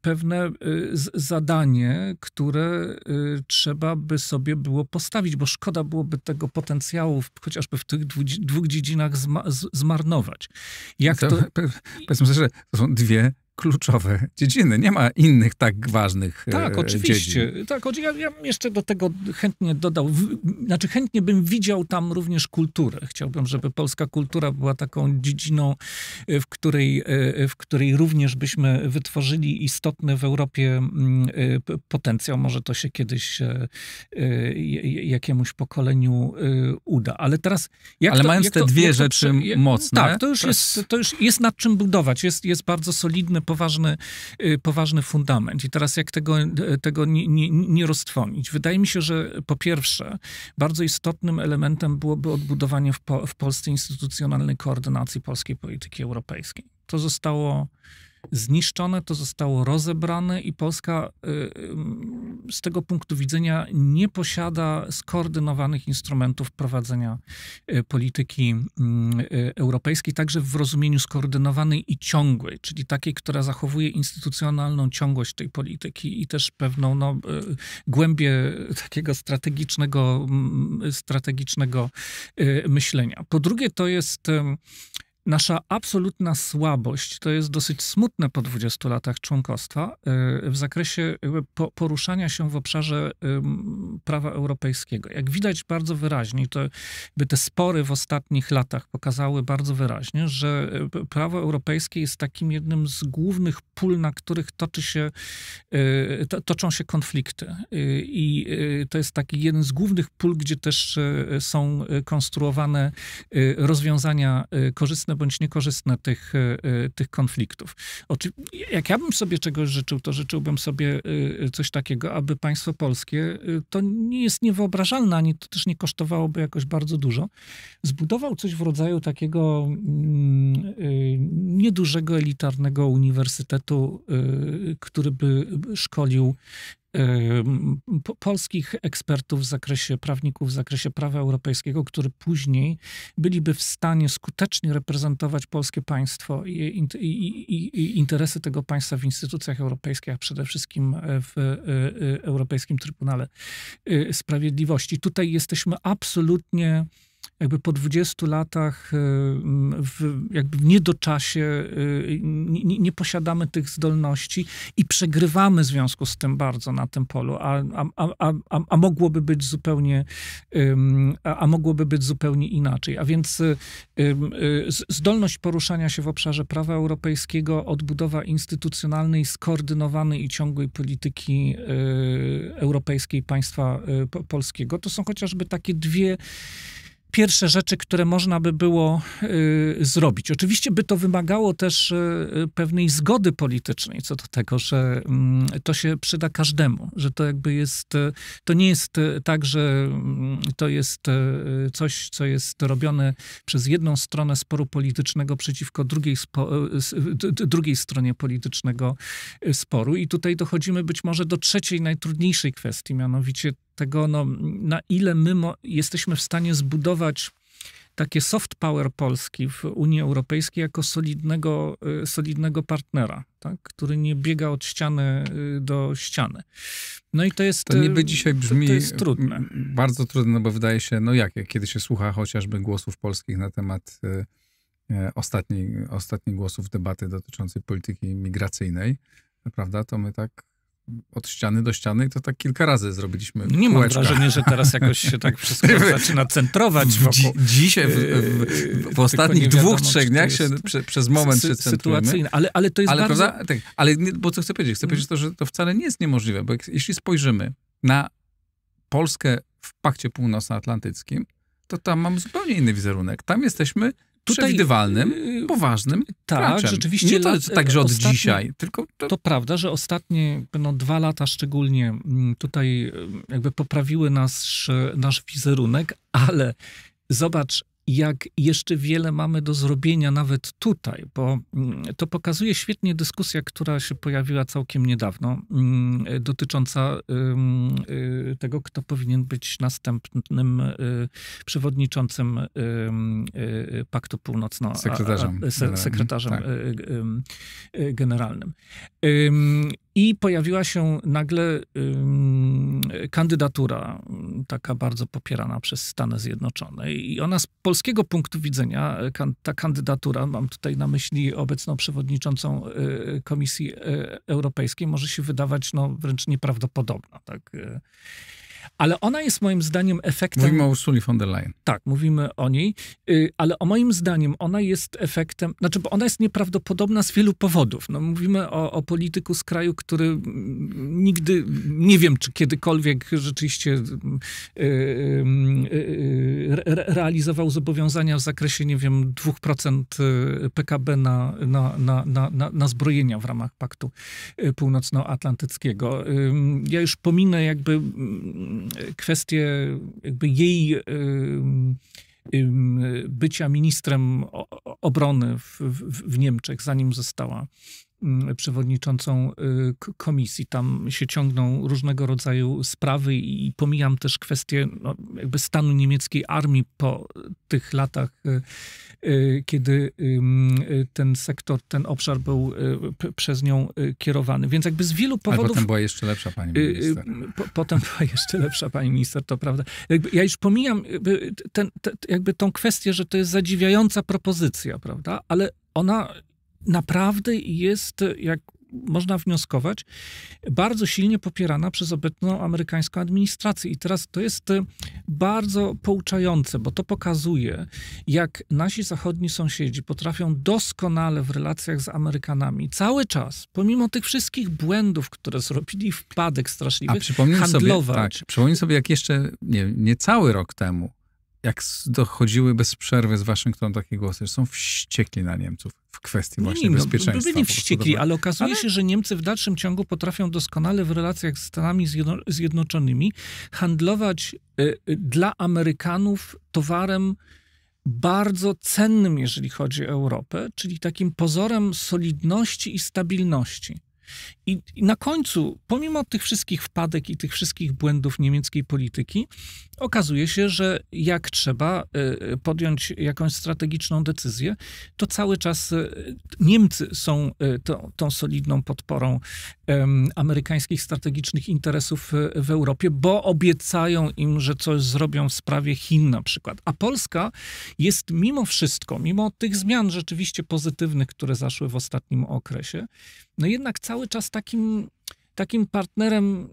pewne y, zadanie, które y, trzeba by sobie było postawić, bo szkoda byłoby tego potencjału chociażby w tych dwóch dziedzinach zmarnować. Jak to... Powiedzmy sobie, że to są dwie kluczowe dziedziny. Nie ma innych tak ważnych e, Tak, oczywiście. Dziedzin. Tak, ja, ja jeszcze do tego chętnie dodał, znaczy chętnie bym widział tam również kulturę. Chciałbym, żeby polska kultura była taką dziedziną, e, w której, e, w której również byśmy wytworzyli istotny w Europie mm, potencjał. Może to się kiedyś jakiemuś pokoleniu uda. Ale teraz... Ale to, mając te to, dwie rzeczy to, mocne... Tak, to już, jest, to już jest nad czym budować. Jest, jest bardzo solidny poważny, y, poważny fundament. I teraz jak tego, y, tego nie, nie, nie roztwonić? Wydaje mi się, że po pierwsze, bardzo istotnym elementem byłoby odbudowanie w, po, w Polsce instytucjonalnej koordynacji polskiej polityki europejskiej. To zostało zniszczone, to zostało rozebrane i Polska y, y, z tego punktu widzenia nie posiada skoordynowanych instrumentów prowadzenia y, polityki mm, europejskiej, także w rozumieniu skoordynowanej i ciągłej, czyli takiej, która zachowuje instytucjonalną ciągłość tej polityki i też pewną no, głębię takiego strategicznego, mm, strategicznego myślenia. Po drugie, to jest Nasza absolutna słabość, to jest dosyć smutne po 20 latach członkostwa, y, w zakresie poruszania się w obszarze prawa europejskiego. Jak widać bardzo wyraźnie, to te spory w ostatnich latach pokazały bardzo wyraźnie, że y, prawo europejskie jest takim jednym z głównych pól, na których toczy się, y, toczą się konflikty. I to jest taki jeden z głównych pól, gdzie też są konstruowane rozwiązania korzystne bądź niekorzystne tych, e, e, tych konfliktów. Oczy, jak ja bym sobie czegoś życzył, to życzyłbym sobie e, coś takiego, aby państwo polskie, to nie jest niewyobrażalne, ani to też nie kosztowałoby jakoś bardzo dużo, zbudował coś w rodzaju takiego mm, niedużego elitarnego uniwersytetu, który by szkolił polskich ekspertów w zakresie prawników, w zakresie prawa europejskiego, którzy później byliby w stanie skutecznie reprezentować polskie państwo i, i, i, i, interesy tego państwa w instytucjach europejskich, a przede wszystkim w y, y, Europejskim Trybunale y, Sprawiedliwości. Tutaj jesteśmy absolutnie jakby po 20 latach, e, w, jakby w niedoczasie, e, nie, nie, posiadamy tych zdolności i przegrywamy w związku z tym bardzo na tym polu, a, a, a, a, a mogłoby być zupełnie, a mogłoby być zupełnie inaczej. A więc e, zdolność poruszania się w obszarze prawa europejskiego, odbudowa instytucjonalnej, skoordynowanej i ciągłej polityki europejskiej państwa polskiego, to są chociażby takie dwie pierwsze rzeczy, które można by było y, zrobić. Oczywiście by to wymagało też y, pewnej zgody politycznej co do tego, że mm, to się przyda każdemu, że to jakby jest, y, to nie jest tak, że mm, to jest coś, co jest robione przez jedną stronę sporu politycznego przeciwko drugiej, drugiej stronie politycznego sporu. I tutaj dochodzimy być może do trzeciej, najtrudniejszej kwestii, mianowicie tego, no, na ile my jesteśmy w stanie zbudować takie soft power Polski w Unii Europejskiej jako solidnego, y, solidnego partnera, tak? który nie biega od ściany y, do ściany. No i to jest... To niby dzisiaj brzmi to jest trudne. bardzo trudne, bo wydaje się, no jak, kiedy się słucha chociażby głosów polskich na temat ostatnich y, ostatni głosów debaty dotyczącej polityki migracyjnej, prawda, to my tak od ściany do ściany, to tak kilka razy zrobiliśmy. Nie mam wrażenia, że teraz jakoś się tak wszystko zaczyna centrować wokół. dzisiaj, w, w, yy, w, w ostatnich wiadomo, dwóch, trzech dniach się prze, przez moment sy się centrujemy. Ale, ale to jest ale, bardzo... Prawda, tak, ale bo co chcę powiedzieć? Chcę mm. powiedzieć to, że to wcale nie jest niemożliwe, bo jak, jeśli spojrzymy na Polskę w Pakcie Północnoatlantyckim, to tam mam zupełnie inny wizerunek. Tam jesteśmy tutaj, przewidywalnym, y, y, poważnym Tak, graczem. rzeczywiście. Nie to lat, no, tak, że od ostatnie, dzisiaj, tylko... To... to... prawda, że ostatnie no, dwa lata szczególnie mm, tutaj y, jakby poprawiły nasz, nasz wizerunek, ale zobacz, jak jeszcze wiele mamy do zrobienia nawet tutaj, bo mm, to pokazuje świetnie dyskusja, która się pojawiła całkiem niedawno, mm, dotycząca y, tego, kto powinien być następnym y, przewodniczącym y, Paktu Północno... Sekretarzem. sekretarzem generalnym. I pojawiła się nagle um, kandydatura, taka bardzo popierana przez Stany Zjednoczone. I ona z polskiego punktu widzenia, e, kan ta kandydatura, mam tutaj na myśli obecną przewodniczącą e, Komisji e, Europejskiej, może się wydawać no, wręcz nieprawdopodobna. Tak? ale ona jest moim zdaniem efektem... Mówimy o Ursuli von der Leyen. Tak, mówimy o niej, y, ale o moim zdaniem ona jest efektem, znaczy bo ona jest nieprawdopodobna z wielu powodów. No, mówimy o, o polityku z kraju, który mm, nigdy, nie wiem czy kiedykolwiek rzeczywiście y, y, realizował zobowiązania w zakresie, nie wiem, 2% PKB na, na, na, na, na zbrojenia w ramach Paktu Północnoatlantyckiego. Ja już pominę jakby mm, kwestię jakby jej bycia ministrem obrony w, w, w Niemczech, zanim została Mm, przewodniczącą y, komisji. Tam się ciągną różnego rodzaju sprawy i pomijam też kwestię no, jakby stanu niemieckiej armii po tych latach, y, y, kiedy ten sektor, ten obszar był przez nią kierowany. Więc jakby z wielu powodów... Ale potem była jeszcze lepsza pani minister. Po, potem była jeszcze lepsza pani minister, to prawda. Jakby, ja już pomijam jakby, ten, te, jakby tą kwestię, że to jest zadziwiająca propozycja, prawda? Ale ona naprawdę jest, jak można wnioskować, bardzo silnie popierana przez obecną amerykańską administrację. I teraz to jest e, bardzo pouczające, bo to pokazuje, jak nasi zachodni sąsiedzi potrafią doskonale w relacjach z Amerykanami cały czas, pomimo tych wszystkich błędów, które zrobili, wpadek straszliwy, A przypomnij handlować. Sobie, tak, przypomnij sobie, jak jeszcze nie, nie cały rok temu jak dochodziły bez przerwy z Waszyngtonu takie głosy, że są wściekli na Niemców w kwestii właśnie nie, no, no, bezpieczeństwa. No, byli wściekli, ale okazuje ale... się, że Niemcy w dalszym ciągu potrafią doskonale w relacjach z Stanami Zjedno Zjednoczonymi handlować y, y, dla Amerykanów towarem bardzo cennym, jeżeli chodzi o Europę, czyli takim pozorem solidności i stabilności. I, I, na końcu, pomimo tych wszystkich wpadek i tych wszystkich błędów niemieckiej polityki, okazuje się, że jak trzeba e, podjąć jakąś strategiczną decyzję, to cały czas e, Niemcy są e, tą, tą solidną podporą amerykańskich strategicznych interesów w Europie, bo obiecają im, że coś zrobią w sprawie Chin na przykład. A Polska jest mimo wszystko, mimo tych zmian rzeczywiście pozytywnych, które zaszły w ostatnim okresie, no jednak cały czas takim takim partnerem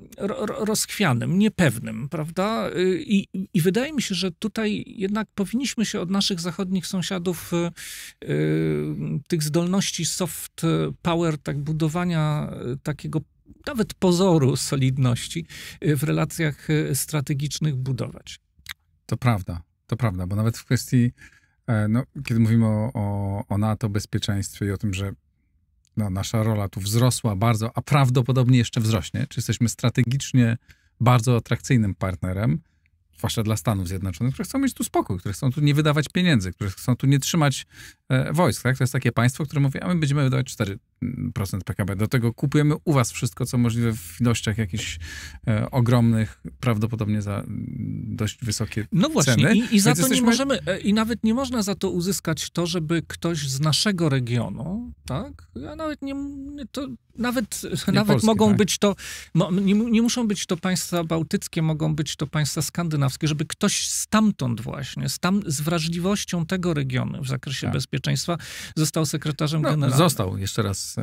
rozchwianym, niepewnym, prawda? Y, I, I, wydaje mi się, że tutaj jednak powinniśmy się od naszych zachodnich sąsiadów y, y, tych zdolności soft power, tak budowania takiego nawet pozoru solidności w relacjach strategicznych budować. To prawda, to prawda, bo nawet w kwestii, e, no, kiedy mówimy o, o, o NATO, bezpieczeństwie i o tym, że no, nasza rola tu wzrosła bardzo, a prawdopodobnie jeszcze wzrośnie. Czy jesteśmy strategicznie bardzo atrakcyjnym partnerem, zwłaszcza dla Stanów Zjednoczonych, które chcą mieć tu spokój, które chcą tu nie wydawać pieniędzy, które chcą tu nie trzymać e, wojsk. Tak? To jest takie państwo, które mówi, a my będziemy wydawać 4, procent PKB. Do tego kupujemy u was wszystko, co możliwe w ilościach jakichś e, ogromnych, prawdopodobnie za mm, dość wysokie No właśnie ceny. i, i za to jesteśmy... nie możemy, e, i nawet nie można za to uzyskać to, żeby ktoś z naszego regionu, tak, a nawet nie, to, nawet, nie nawet Polski, mogą tak? być to, no, nie, nie, muszą być to państwa bałtyckie, mogą być to państwa skandynawskie, żeby ktoś stamtąd właśnie, tam z wrażliwością tego regionu w zakresie tak. bezpieczeństwa został sekretarzem no, generalnym. Został, jeszcze raz E,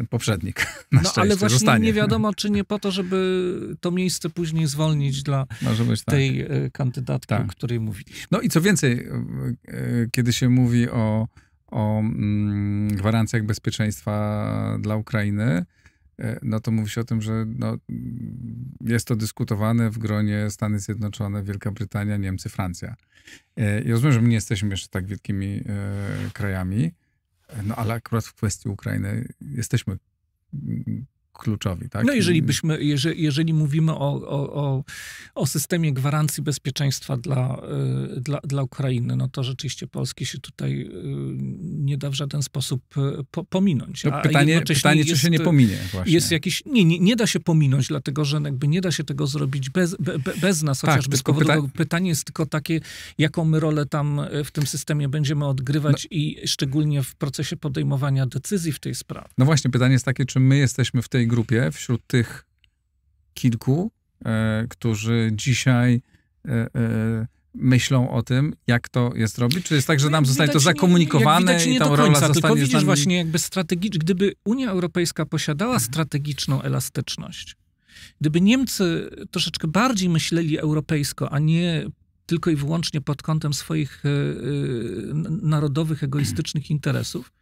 e, poprzednik. Na no ale właśnie zostanie. nie wiadomo, czy nie po to, żeby to miejsce później zwolnić dla być, tak. tej e, kandydatki, tak. o której mówiliśmy. No i co więcej, kiedy się mówi o, o mm, gwarancjach bezpieczeństwa dla Ukrainy, no to mówi się o tym, że no, jest to dyskutowane w gronie Stany Zjednoczone, Wielka Brytania, Niemcy, Francja. I rozumiem, że my nie jesteśmy jeszcze tak wielkimi e, krajami, no ale akurat w kwestii Ukrainy jesteśmy mm, kluczowi. Tak? No jeżeli, byśmy, jeżeli, jeżeli mówimy o, o, o, systemie gwarancji bezpieczeństwa dla, y, dla, dla Ukrainy, no to rzeczywiście Polski się tutaj y, nie da w żaden sposób y, po, pominąć. pytanie, pytanie jest, czy się nie pominie właśnie. Jest jakiś, nie, nie, nie da się pominąć, dlatego że jakby nie da się tego zrobić bez, be, bez nas, tak, chociażby tak, z powodu pyta... pytanie jest tylko takie, jaką my rolę tam w tym systemie będziemy odgrywać no, i szczególnie w procesie podejmowania decyzji w tej sprawie. No właśnie, pytanie jest takie, czy my jesteśmy w tej grupie, wśród tych kilku, e, którzy dzisiaj e, e, myślą o tym, jak to jest robić? Czy jest tak, że nam jak no zostanie to zakomunikowane widać, i ta rola zostanie... Tylko widzisz nami... właśnie jakby strategicznie, gdyby Unia Europejska posiadała strategiczną elastyczność, gdyby Niemcy troszeczkę bardziej myśleli europejsko, a nie tylko i wyłącznie pod kątem swoich e, e, narodowych, egoistycznych interesów,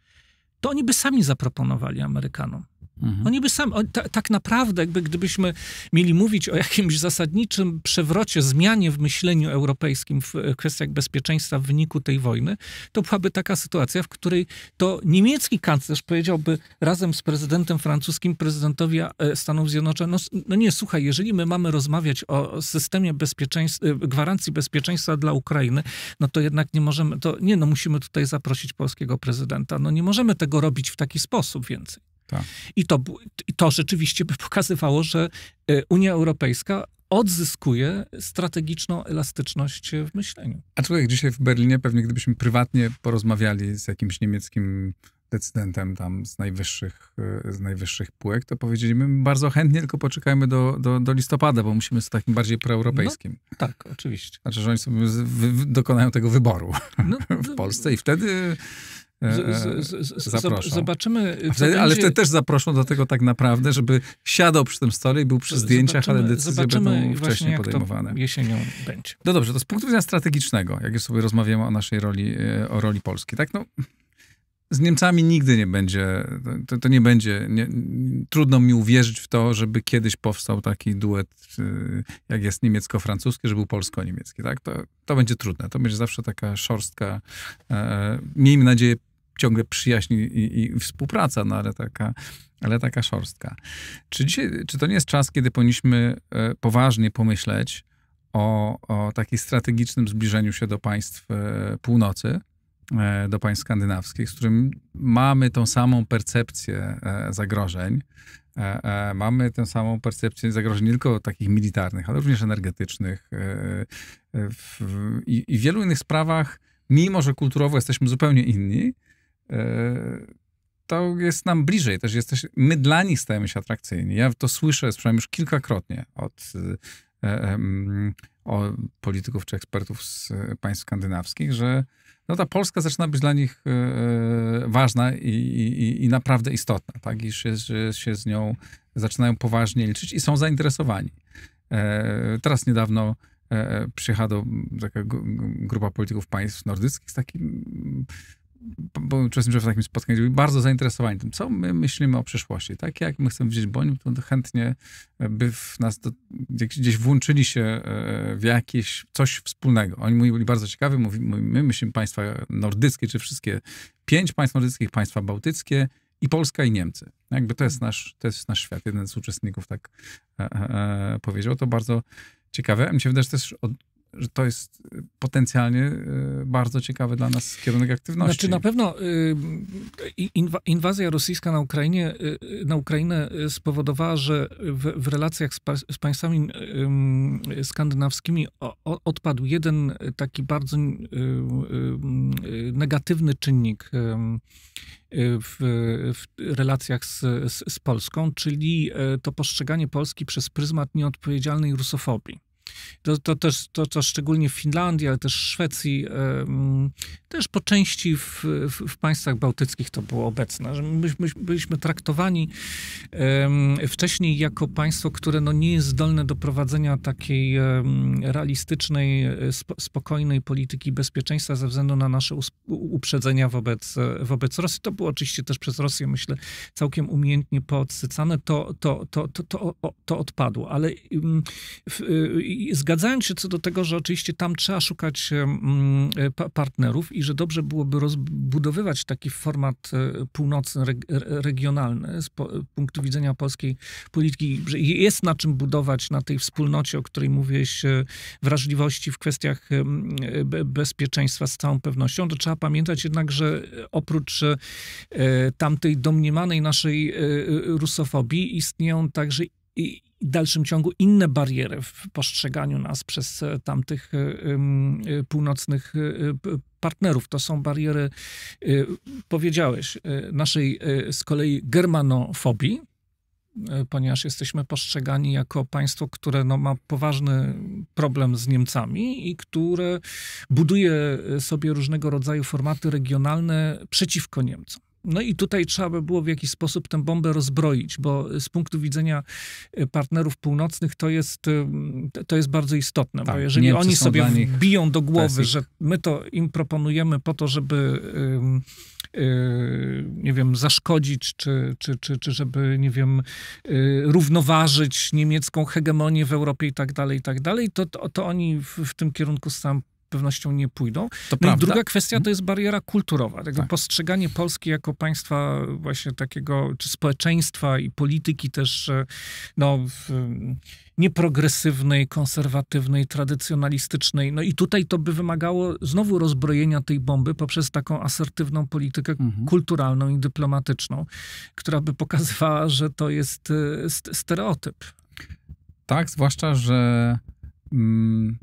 to oni by sami zaproponowali Amerykanom. Mhm. Oni no by sam, on, ta, tak naprawdę, jakby gdybyśmy mieli mówić o jakimś zasadniczym przewrocie, zmianie w myśleniu europejskim w e, kwestiach bezpieczeństwa w wyniku tej wojny, to byłaby taka sytuacja, w której to niemiecki kanclerz powiedziałby razem z prezydentem francuskim, prezydentowi e, Stanów Zjednoczonych, no, no nie, słuchaj, jeżeli my mamy rozmawiać o systemie bezpieczeństwa, e, gwarancji bezpieczeństwa dla Ukrainy, no to jednak nie możemy, to nie, no musimy tutaj zaprosić polskiego prezydenta, no nie możemy tego robić w taki sposób więcej. Tak. I to, to rzeczywiście by pokazywało, że e, Unia Europejska odzyskuje strategiczną elastyczność w myśleniu. A człowiek dzisiaj w Berlinie pewnie gdybyśmy prywatnie porozmawiali z jakimś niemieckim decydentem tam z najwyższych, e, z najwyższych półek, to powiedzieliśmy bardzo chętnie, tylko poczekajmy do, do, do listopada, bo musimy z takim bardziej proeuropejskim. No, tak, oczywiście. Znaczy, że oni sobie dokonają tego wyboru no, w no, Polsce i wtedy E, e, zaproszą. Zobaczymy. E, wtedy, ale te też zaproszą do tego tak naprawdę, żeby siadał przy tym stole i był przy zdjęciach, zobaczymy, ale decyzje będą wcześniej podejmowane. jesienią będzie. No dobrze, to z punktu widzenia strategicznego, jak już sobie rozmawiamy o naszej roli, o roli Polski, tak? No, z Niemcami nigdy nie będzie, to, to nie będzie, nie, trudno mi uwierzyć w to, żeby kiedyś powstał taki duet, y, jak jest niemiecko-francuski, żeby był polsko-niemiecki, tak? To, to będzie trudne, to będzie zawsze taka szorstka, e, miejmy nadzieję, ciągle przyjaźń i, i, współpraca, no ale taka, ale taka szorstka. Czy, dzisiaj, czy to nie jest czas, kiedy powinniśmy e, poważnie pomyśleć o, o takim strategicznym zbliżeniu się do państw e, północy? E, do państw skandynawskich, z którym mamy tą samą percepcję e, zagrożeń. E, mamy tę samą percepcję zagrożeń nie tylko takich militarnych, ale również energetycznych i w wielu innych sprawach, mimo że kulturowo jesteśmy zupełnie inni, to jest nam bliżej. Też jesteś, my dla nich stajemy się atrakcyjni. Ja to słyszę przynajmniej już kilkakrotnie od mm, polityków czy ekspertów z państw skandynawskich, że no ta Polska zaczyna być dla nich e, e, ważna i, i, i naprawdę istotna, tak? I się, się z nią zaczynają poważnie liczyć i są zainteresowani. E, teraz niedawno przyjechała do, taka grupa polityków państw nordyckich z takim bo uczestniczę w takim spotkaniu, byli bardzo zainteresowani tym, co my myślimy o przyszłości, tak? Jak my chcemy wziąć Boń, to chętnie e, by w nas do, gdzieś włączyli się e, w jakieś coś wspólnego. Oni byli bardzo ciekawi, mówi, my myślimy państwa nordyckie, czy wszystkie pięć państw nordyckich, państwa bałtyckie, i Polska, i Niemcy. Jakby to jest nasz, to jest nasz świat. Jeden z uczestników tak e, e, e powiedział. To bardzo ciekawe. Mi się wydaje, że też od, że to jest y, potencjalnie y, bardzo ciekawy dla nas kierunek aktywności. Znaczy na pewno y, inwazja rosyjska na, Ukrainie, na Ukrainę spowodowała, że w, w relacjach z, z, państwami skandynawskimi odpadł jeden taki bardzo negatywny czynnik w, w relacjach z, z, z Polską, czyli to postrzeganie Polski przez pryzmat nieodpowiedzialnej rusofobii. To, to też to, to szczególnie w Finlandii, ale też w Szwecji, też po części w, w, w państwach bałtyckich to było obecne. Że my, byliśmy traktowani wcześniej jako państwo, które no nie jest zdolne do prowadzenia takiej realistycznej, e, spokojnej polityki bezpieczeństwa ze względu na nasze uprzedzenia wobec, e, wobec Rosji. To było oczywiście też przez Rosję, myślę, całkiem umiejętnie podsycane. To, to, to, to, to, to odpadło, ale y, zgadzając się co do tego, że oczywiście tam trzeba szukać e, partnerów i że dobrze byłoby rozbudowywać taki format e, północny, regionalny z punktu widzenia polskiej polityki, że jest na czym budować na tej wspólnocie, o której mówiłeś, e, wrażliwości w kwestiach bezpieczeństwa z całą pewnością, to trzeba pamiętać jednak, że oprócz tamtej domniemanej naszej rusofobii istnieją także i w dalszym ciągu inne bariery w postrzeganiu nas przez e, tamtych e, e, północnych partnerów. To są bariery, powiedziałeś, naszej z kolei germanofobii, ponieważ jesteśmy postrzegani jako państwo, które no, ma poważny problem z Niemcami i które buduje sobie różnego rodzaju formaty regionalne przeciwko Niemcom. No i tutaj trzeba by było w jakiś sposób tę bombę rozbroić, bo z punktu widzenia y, partnerów północnych to jest, y, to jest bardzo istotne, tak, bo jeżeli Niemcy oni sobie biją do głowy, że my to im proponujemy po to, żeby y, nie wiem, zaszkodzić, czy, czy, czy, czy żeby, nie wiem, równoważyć niemiecką hegemonię w Europie i tak dalej, i tak dalej, to, to, to oni w, w tym kierunku sam pewnością nie pójdą. To no prawda. I druga kwestia to jest bariera kulturowa. Tak. Postrzeganie Polski jako państwa właśnie takiego, czy społeczeństwa i polityki też e, no, e, nieprogresywnej, konserwatywnej, tradycjonalistycznej. No i tutaj to by wymagało znowu rozbrojenia tej bomby poprzez taką asertywną politykę mhm. kulturalną i dyplomatyczną, która by pokazywała, że to jest e, stereotyp. Tak, zwłaszcza, że mm,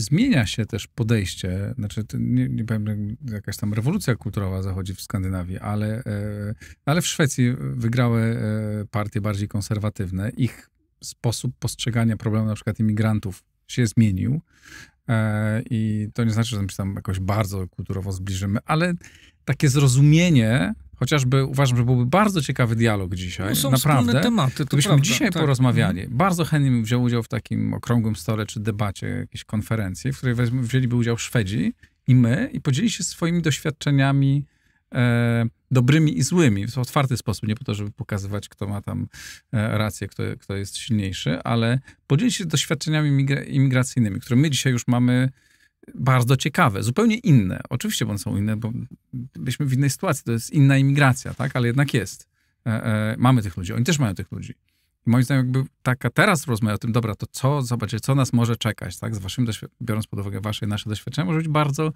zmienia się też podejście, znaczy nie, nie powiem, jakaś tam rewolucja kulturowa zachodzi w Skandynawii, ale, e, ale w Szwecji wygrały e, partie bardziej konserwatywne. Ich sposób postrzegania problemu na przykład imigrantów się zmienił. E, I to nie znaczy, że my się tam jakoś bardzo kulturowo zbliżymy, ale takie zrozumienie Chociażby uważam, że byłby bardzo ciekawy dialog dzisiaj. No, są Naprawdę. tematy, to Gdybyśmy prawda, dzisiaj tak. porozmawiali. Mhm. Bardzo chętnie bym wziął udział w takim okrągłym stole czy debacie, jakiejś konferencji, w której wzięliby udział Szwedzi i my i podzielili się swoimi doświadczeniami e, dobrymi i złymi w otwarty sposób. Nie po to, żeby pokazywać, kto ma tam e, rację, kto, kto jest silniejszy, ale podzielić się doświadczeniami imigracyjnymi, które my dzisiaj już mamy bardzo ciekawe, zupełnie inne. Oczywiście, bo one są inne, bo jesteśmy w innej sytuacji, to jest inna imigracja, tak? Ale jednak jest. E, e, mamy tych ludzi, oni też mają tych ludzi. I moim zdaniem jakby taka teraz rozmowa o tym, dobra, to co, zobaczcie, co nas może czekać, tak? Z waszym, biorąc pod uwagę wasze i nasze doświadczenia, może być bardzo,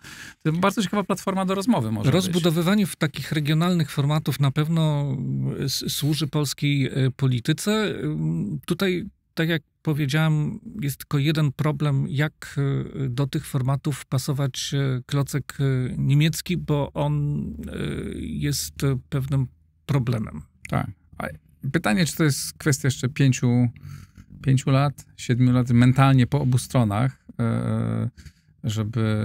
bardzo ciekawa platforma do rozmowy. Może Rozbudowywanie być. w takich regionalnych formatów na pewno służy polskiej e, polityce. Tutaj tak jak powiedziałem, jest tylko jeden problem, jak e, do tych formatów pasować e, klocek e, niemiecki, bo on jest pewnym problemem. Tak. Pytanie, czy to jest kwestia jeszcze pięciu, pięciu lat, siedmiu lat mentalnie po obu stronach, żeby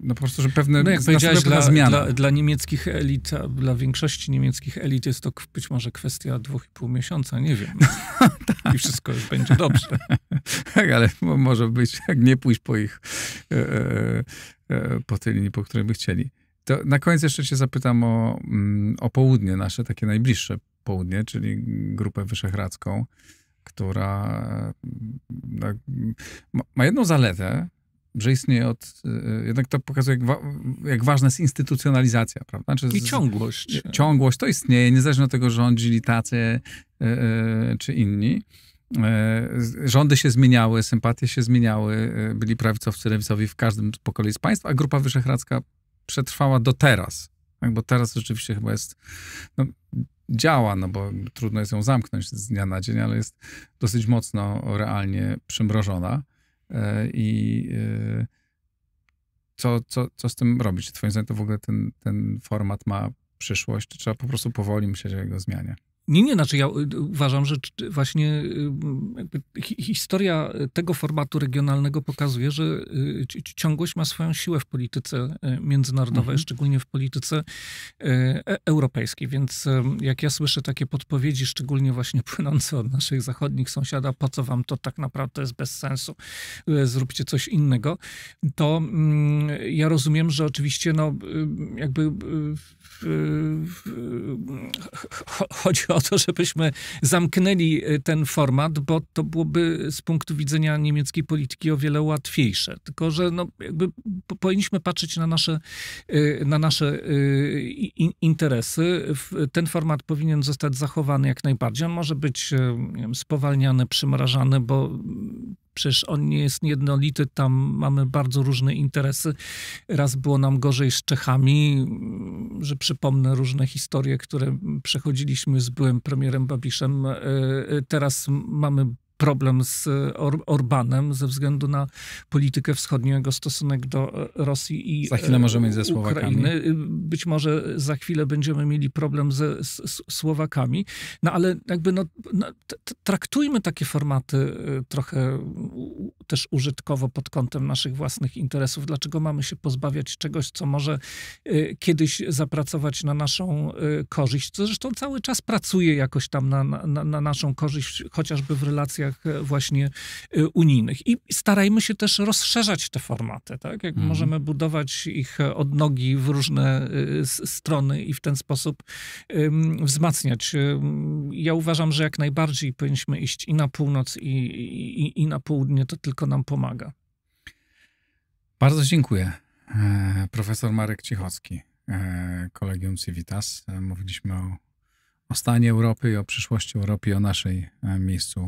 no po prostu, że pewne... No jak powiedziałeś, dla, zmiana. Dla, dla, niemieckich elit, dla większości niemieckich elit jest to być może kwestia dwóch i pół miesiąca, nie wiem. tak. I wszystko już będzie dobrze. tak, ale może być, jak nie pójść po ich, e, e, e, po tej linii, po której by chcieli. To na koniec jeszcze cię zapytam o, mm, o południe nasze, takie najbliższe południe, czyli Grupę Wyszehradzką, która mm, ma jedną zaletę, że istnieje od. E, e, jednak to pokazuje, jak, wa, jak ważna jest instytucjonalizacja, prawda? I ciągłość. Z, ciągłość to istnieje, niezależnie od tego, rządzili tacy e, czy inni. Rządy się zmieniały, sympatie się zmieniały, byli prawicowcy, lewicowi w każdym z z państw, a Grupa Wyszehradzka przetrwała do teraz. Tak, bo teraz rzeczywiście chyba jest, no, działa, no bo trudno jest ją zamknąć z dnia na dzień, ale jest dosyć mocno realnie przymrożona. E, I e, co, co, co z tym robić? Czy twoim zdaniem to w ogóle ten, ten format ma przyszłość? Czy trzeba po prostu powoli myśleć o jego zmianie? Nie, nie, znaczy ja y, y, uważam, że właśnie y, historia tego formatu regionalnego pokazuje, że ciągłość ma swoją siłę w polityce międzynarodowej, mhm. szczególnie w polityce e, europejskiej. Więc jak ja słyszę takie podpowiedzi, szczególnie właśnie płynące od naszych zachodnich sąsiada, po co wam to tak naprawdę jest bez sensu, zróbcie coś innego, to mm, ja rozumiem, że oczywiście no jakby chodzi o o to, żebyśmy zamknęli y, ten format, bo to byłoby z punktu widzenia niemieckiej polityki o wiele łatwiejsze. Tylko, że no, jakby powinniśmy patrzeć na nasze, y, na nasze y, interesy. Ten format powinien zostać zachowany jak najbardziej. On może być wiem, spowalniany, przymrażany, bo Przecież on nie jest jednolity, tam mamy bardzo różne interesy. Raz było nam gorzej z Czechami, że przypomnę różne historie, które przechodziliśmy z byłym premierem Babiszem. E, e, teraz mamy problem z e, Or Orbanem ze względu na politykę wschodnią, jego stosunek do e, Rosji i Za chwilę e, możemy mieć ze Słowakami. Ukrainy. Y, być może za chwilę będziemy mieli problem ze z, z Słowakami. No ale jakby no, no traktujmy takie formaty y, trochę też użytkowo pod kątem naszych własnych interesów. Dlaczego mamy się pozbawiać czegoś, co może y, kiedyś zapracować na naszą korzyść? Co zresztą cały czas pracuje jakoś tam na, na, na naszą korzyść, chociażby w relacjach E, właśnie e, unijnych. I starajmy się też rozszerzać te formaty, tak? Jak mhm. możemy budować ich e, od nogi w różne strony i w ten sposób wzmacniać. Ja uważam, że jak najbardziej powinniśmy iść i na północ, i, i, i na południe. To tylko nam pomaga. Bardzo dziękuję. Profesor Marek Cichocki, Kolegium Civitas. Mówiliśmy o o stanie Europy, o przyszłości Europy, o naszej e, miejscu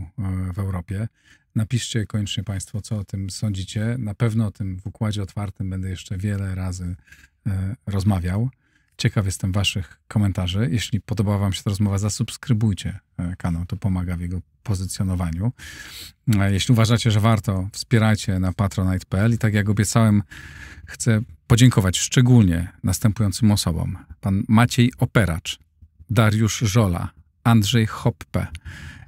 e, w Europie. Napiszcie koniecznie Państwo, co o tym sądzicie. Na pewno o tym w układzie otwartym będę jeszcze wiele razy e, rozmawiał. Ciekaw jestem Waszych komentarzy. Jeśli podobała Wam się ta rozmowa, zasubskrybujcie kanał, to pomaga w jego pozycjonowaniu. Jeśli uważacie, że warto, wspierajcie na patronite.pl i tak jak obiecałem, chcę podziękować szczególnie następującym osobom. Pan Maciej Operacz, Dariusz Żola, Andrzej Hoppe,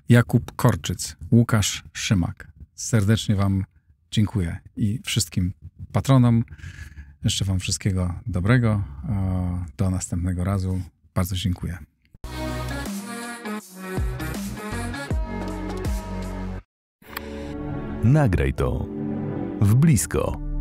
Jakub Korczyc, Łukasz Szymak. Serdecznie Wam dziękuję i wszystkim patronom. Jeszcze Wam wszystkiego dobrego. Do następnego razu. Bardzo dziękuję. Nagraj to w blisko.